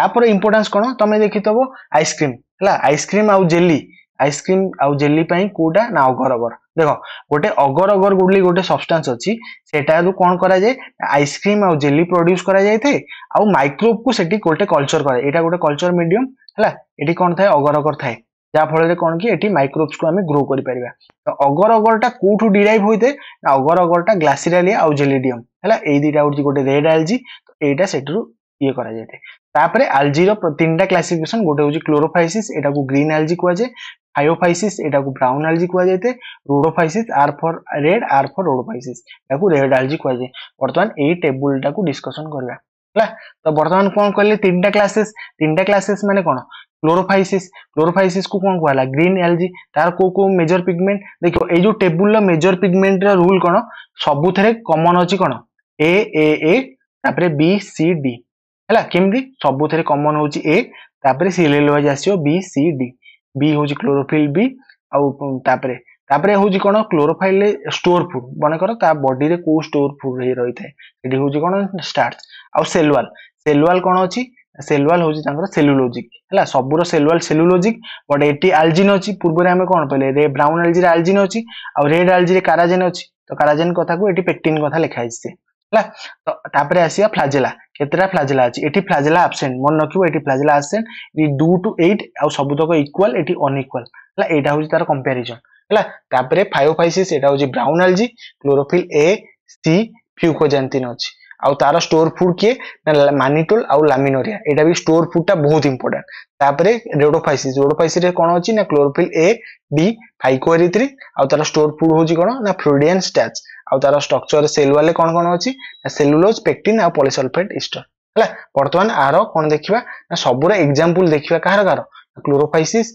ତାପରେ ଇମ୍ପୋର୍ଟାନ୍ସ କ'ଣ ତମେ ଦେଖିଥିବ ଆଇସ୍କ୍ରିମ୍ ହେଲା ଆଇସ୍କ୍ରିମ୍ ଆଉ ଜେଲି আইসক্রিম আউ জেলি পাই কোটা না অগর অগর দেখ গোটে অগর অগর বলি গোটে সবস্টান্স অছি সেটা কোণ করা যায় আইসক্রিম আউ জেলি প্রোডিউস করা যাইতে আউ মাইক্রোব কু সেটি গোটে কলচর করে এটা গোটে কলচর মিডিয়াম হলা এটি কোণ থাকে অগর অগর থাকে যা ফলে কোণ কি এটি মাইক্রোবস কু আমি গ্রো করে পারিবা তো অগর অগরটা কোঠু ডিরাইভ হইতে না অগর অগরটা গ্লাসিরালিয়া আউ জেলিডিয়াম হলা এই দুইটা হচ্ছে গোটে রেড আলজি তো এইটা সেটু ইয়ে করা যাইতে তাপরে আলজির তিনটা ক্লাসিফিকেসন গোটে হচ্ছে ক্লোরোফাইসিস এটাকে গ্রিন আলজি কুয়াছে हाइओफाइसिस एटा को ब्राउन आलजी कह जाए rhodophyceae are for red are for rhodophyceae red algae कह जाए बर्तमान यही टेबुल टाक डिस्कसन करवा ହେଲା ତ ବର୍ତ୍ତମାନ କ'ଣ କହିଲେ ତିନିଟା କ୍ଲାସେସ୍ ତିନିଟା କ୍ଲାସେସ୍ ମାନେ କ'ଣ କ୍ଲୋରୋଫାଇସିସ୍ କ୍ଲୋରୋଫାଇସିସ୍କୁ କ'ଣ କୁହାଗଲା ଗ୍ରୀନ୍ ଆଲଜି ତାର କେଉଁ କେଉଁ ମେଜର ପିଗମେଣ୍ଟ ଦେଖିବ ଏଇ ଯେଉଁ ଟେବୁଲର ମେଜର ପିଗମେଣ୍ଟର ରୁଲ୍ କ'ଣ ସବୁଥିରେ କମନ୍ ଅଛି କ'ଣ ଏ ଏ ଏ ତାପରେ ବି ସି ଡି ହେଲା କେମିତି ସବୁଥିରେ କମନ୍ ହେଉଛି ଏ ତାପରେ ସିରିଏଲ୍ ୱାଇଜ୍ ଆସିବ ବି ସି ଡି ବି ହେଉଛି କ୍ଲୋରୋଫିଲ୍ ବି ଆଉ ତାପରେ ତାପରେ ହେଉଛି କ'ଣ କ୍ଲୋରୋଫାଇଲ୍ ଷ୍ଟୋର ଫୁଡ୍ ମନେକର ତା ବଡିରେ କୋଉ ଷ୍ଟୋର ଫୁଡ୍ ହେଇ ରହିଥାଏ ସେଠି ହେଉଛି କ'ଣ ଷ୍ଟାର୍ଚ ଆଉ ସେଲୱାଲ ସେଲୱାଲ କ'ଣ ଅଛି ସେଲୱାଲ ହେଉଛି ତାଙ୍କର ସେଲୁଲୋଜିକ୍ ହେଲା ସବୁର ସେଲୱାଲ ସେଲୁଲୋଜିକ୍ ବଟ୍ ଏଠି ଆଲଜିନ୍ ଅଛି ପୂର୍ବରେ ଆମେ କ'ଣ କହିଲେ ରେ ବ୍ରାଉନ୍ ଆଲଜିରେ ଆଲଜିନ୍ ଅଛି ଆଉ ରେଡ୍ ଆଲଜିରେ କାରାଜେନ୍ ଅଛି ତ କାରାଜେନ୍ କଥାକୁ ଏଠି ପେକ୍ଟିନ୍ କଥା ଲେଖା ହେଇଛି ହେଲା ତ ତାପରେ ଆସିବା ଫ୍ଲାଜେଲା କେତେଟା ଫ୍ଲାଜେଲା ଅଛି ଏଠି ଫ୍ଲାଜେଲା ଆବସେଣ୍ଟ ମନେ ରଖିବ ଏଠି ଫ୍ଲାଜେଲା ଆବସେଣ୍ଟ ଏଠି ଡୁ ଟୁ ଏଇଟ୍ ଆଉ ସବୁତକ ଇକ୍ୱାଲ ଏଠି ଅନଇକ୍ୱାଲ ହେଲା ଏଇଟା ହେଉଛି ତାର କମ୍ପାରିଜନ୍ ହେଲା ତାପରେ ଫାଇଭ ଫାଇସିସ୍ ଏଇଟା ହେଉଛି brown algae chlorophyll a c fucoxanthin ଅଛି ଆଉ ତାର ଷ୍ଟୋର ଫୁଡ୍ କିଏ ନା ମାନିଟୋଲ ଆଉ ଲାମିନୋରିଆ ଏଇଟା ବି ଷ୍ଟୋର ଫୁଡ୍ଟା ବହୁତ ଇମ୍ପୋର୍ଟାଣ୍ଟ ତାପରେ ରୋଡୋଫାଇସିସ୍ ରୋଡୋଫାଇସିରେ କ'ଣ ଅଛି ନା କ୍ଲୋରୋଫିଲ୍ ଏ ଡି ଫାଇକୋଏରିଥ୍ରି ଆଉ ତାର ଷ୍ଟୋର ଫୁଡ୍ ହେଉଛି କ'ଣ ନା ଫ୍ରୁଡିଆନ୍ ଷ୍ଟାଚ୍ ଆଉ ତାର ଷ୍ଟ୍ରକ୍ଚର ସେଲ୍ ୱାଲ୍ରେ କ'ଣ କ'ଣ ଅଛି ନା ସେଲୁଲୋଜ୍ ପେକ୍ଟିନ୍ ଆଉ ପଲିସଲଫେଟ୍ ଇଷ୍ଟର ହେଲା ବର୍ତ୍ତମାନ ଆର କ'ଣ ଦେଖିବା ନା ସବୁର ଏକ୍ଜାମ୍ପଲ୍ ଦେଖିବା କାହାର କାହାର chlorophyceae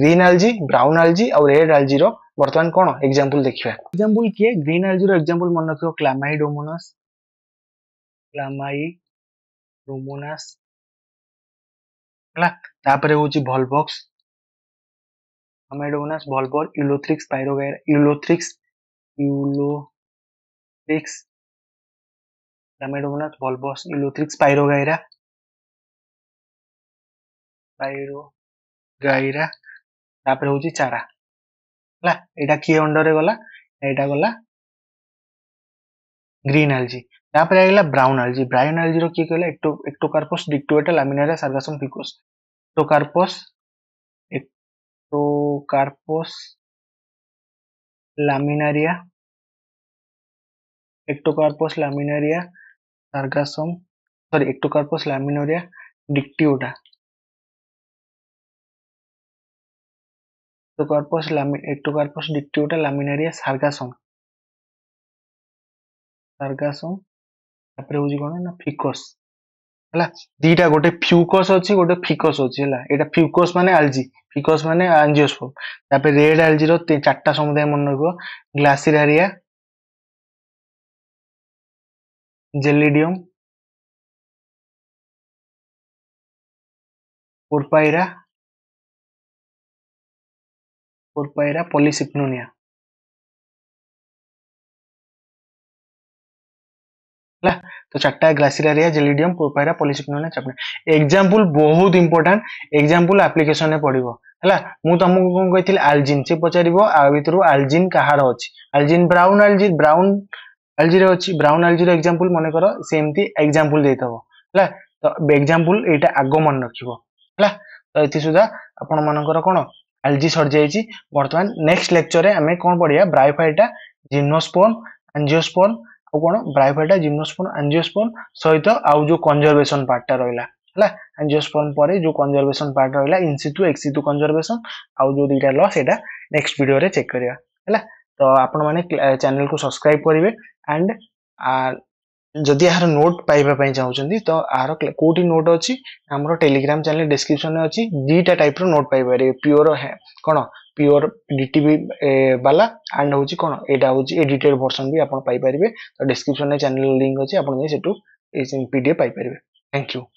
green algae brown algae ଆଉ ରେଡ୍ ଆଲଜିର ବର୍ତ୍ତମାନ କ'ଣ ଏକ୍ଜାମ୍ପଲ୍ ଦେଖିବା ଏକ୍ଜାମ୍ପଲ୍ କିଏ ଗ୍ରୀନ୍ ଆଲଜିର ଏକ୍ଜାମ୍ପଲ୍ ମନେ ରଖିବ କ୍ଲାମାଇଡୋମୋନସ୍ କ୍ଲାମାଇ,ରୋମୋନାସ୍ ହେଲା ତାପରେ ହେଉଛି ଭଲବକ୍ସ ଆମେଡୋନାସ୍ ଭଲବଲ ୟୁଲୋଥ୍ରିକ୍ସ ପାଇରୋଗାଇରା ୟୁଲୋଥ୍ରିକ୍ସ ୟୁଲୋଥ୍ରିକ୍ସ କ୍ଲାମାଇଡୋମୋନାସ୍ ଭଲବକ୍ସ ୟୁଲୋଥ୍ରିକ୍ସ ପାଇରୋଗାଇରା ପାଇରୋଗାଇରା ତାପରେ ହେଉଛି ଚାରା ହେଲା ଏଇଟା କିଏ ଅଣ୍ଡରରେ ଗଲା ଏଇଟା ଗଲା ଗ୍ରୀନ୍ ଆଲଜି তারপরে আসলে ব্রাউন আলজি ব্রাউন আলজির কি কহিল একটু একটু কার্পস ডিকটুয়েটা লামিনারিয়া সার্গাসম ফিকোস তো কার্পস একটু ectocarpus laminaria ectocarpus laminaria sargassum sorry ectocarpus laminaria dictyota ectocarpus লামি একটু কার্পস ডিকটিউটা লামিনারিয়া সার্গাসম সার্গাসম ତାପରେ ହଉଛି କ'ଣ ନା ଫିକସ ହେଲା ଦିଟା ଗୋଟେ ଫ୍ୟୁକସ ଅଛି ଗୋଟେ ଫିକସ ଅଛି ହେଲା ଏଇଟା ଫ୍ୟୁକସ ମାନେ ଆଲଜି ଫିକସ ମାନେ ଆଞ୍ଜିଓସ୍ପ ତାପରେ ରେଡ୍ ଆଲଜିର ଚାରିଟା ସମୁଦାୟ ମନେ ରଖିବ ଗ୍ଲାସିରାରିଆ ଜେଲିଡିୟମ ପୋର୍ପାଇରା ପୋର୍ପାଇରା ପଲିସିପ୍ନୋନିଆ ହେଲା ତ ଚାରିଟା ଗ୍ଲାସିଲାରିଆ ଜେଲିଡ଼ିୟମ୍ ପ୍ରୋପାଇରା ପଲିସିପ୍ନୋନା ଚାପଟା ଏକ୍ଜାମ୍ପଲ ବହୁତ ଇମ୍ପୋର୍ଟାଣ୍ଟ ଏକ୍ଜାମ୍ପଲ ଆପ୍ଲିକେସନ୍ରେ ପଡ଼ିବ ହେଲା ମୁଁ ତମକୁ କ'ଣ କହିଥିଲି ଆଲଜିନ୍ ସେ ପଚାରିବ ଆ ଭିତରୁ ଆଲଜିନ୍ କାହାର ଅଛି ଆଲଜିନ୍ ବ୍ରାଉନ୍ ଆଲଜି ବ୍ରାଉନ୍ ଆଲଜିରେ ଅଛି ବ୍ରାଉନ୍ ଆଲଜିର ଏକ୍ଜାମ୍ପଲ୍ ମନେକର ସେମିତି ଏକ୍ଜାମ୍ପଲ ଦେଇଥିବ ହେଲା ତ ଏକ୍ଜାମ୍ପଲ ଏଇଟା ଆଗ ମନେ ରଖିବ ହେଲା ତ ଏଥି ସୁଦ୍ଧା ଆପଣମାନଙ୍କର କ'ଣ ଆଲଜି ସରିଯାଇଛି ବର୍ତ୍ତମାନ ନେକ୍ସଟ ଲେକ୍ଚରରେ ଆମେ କ'ଣ ପଢ଼ିବା ବ୍ରାଇଫାଇଟା ଜିମ୍ନୋସ୍ପୋନ୍ ଆଞ୍ଜିଓସ୍ପୋନ୍ ଆଉ କ'ଣ ବ୍ରାଇଭାଟା ଜିମ୍ନୋସ୍ପୋନ୍ ଆଞ୍ଜିଓସ୍ପୋନ୍ ସହିତ ଆଉ ଯେଉଁ କଞ୍ଜରଭେସନ୍ ପାର୍ଟଟା ରହିଲା ହେଲା ଆଞ୍ଜିଓସ୍ପୋନ୍ ପରେ ଯେଉଁ କଞ୍ଜରଭେସନ୍ ପାର୍ଟ ରହିଲା ଇନ୍ସିଟୁ ଏକ୍ସିଟୁ କଞ୍ଜରଭେସନ୍ ଆଉ ଯେଉଁ ଦୁଇଟା ଲ ସେଇଟା ନେକ୍ସଟ ଭିଡ଼ିଓରେ ଚେକ୍ କରିବା ହେଲା ତ ଆପଣମାନେ ଚ୍ୟାନେଲକୁ ସବସ୍କ୍ରାଇବ୍ କରିବେ ଆଣ୍ଡ ଯଦି ଏହାର ନୋଟ୍ ପାଇବା ପାଇଁ ଚାହୁଁଛନ୍ତି ତ ଏହାର କେଉଁଠି ନୋଟ୍ ଅଛି ଆମର ଟେଲିଗ୍ରାମ ଚ୍ୟାନେଲ ଡିସ୍କ୍ରିପସନରେ ଅଛି ଦୁଇଟା ଟାଇପ୍ର ନୋଟ୍ ପାଇପାରିବେ ପିଓର କ'ଣ পিওর ডিটিভি ବାଲା ଆଣ୍ଡ ହେଉଛି କ'ଣ ଏଇଟା ହେଉଛି ଏଡିଟେଡ୍ ଭର୍ସନ୍ ବି ଆପଣ ପାଇପାରିବେ ତ ଡିସ୍କ୍ରିପ୍ସନ୍ରେ ଚ୍ୟାନେଲ୍ ଲିଙ୍କ୍ ଅଛି ଆପଣ ଯାଇ ସେଠୁ ଏଇ ପି ଡି ଏଫ୍ ପାଇପାରିବେ ଥ୍ୟାଙ୍କ ୟୁ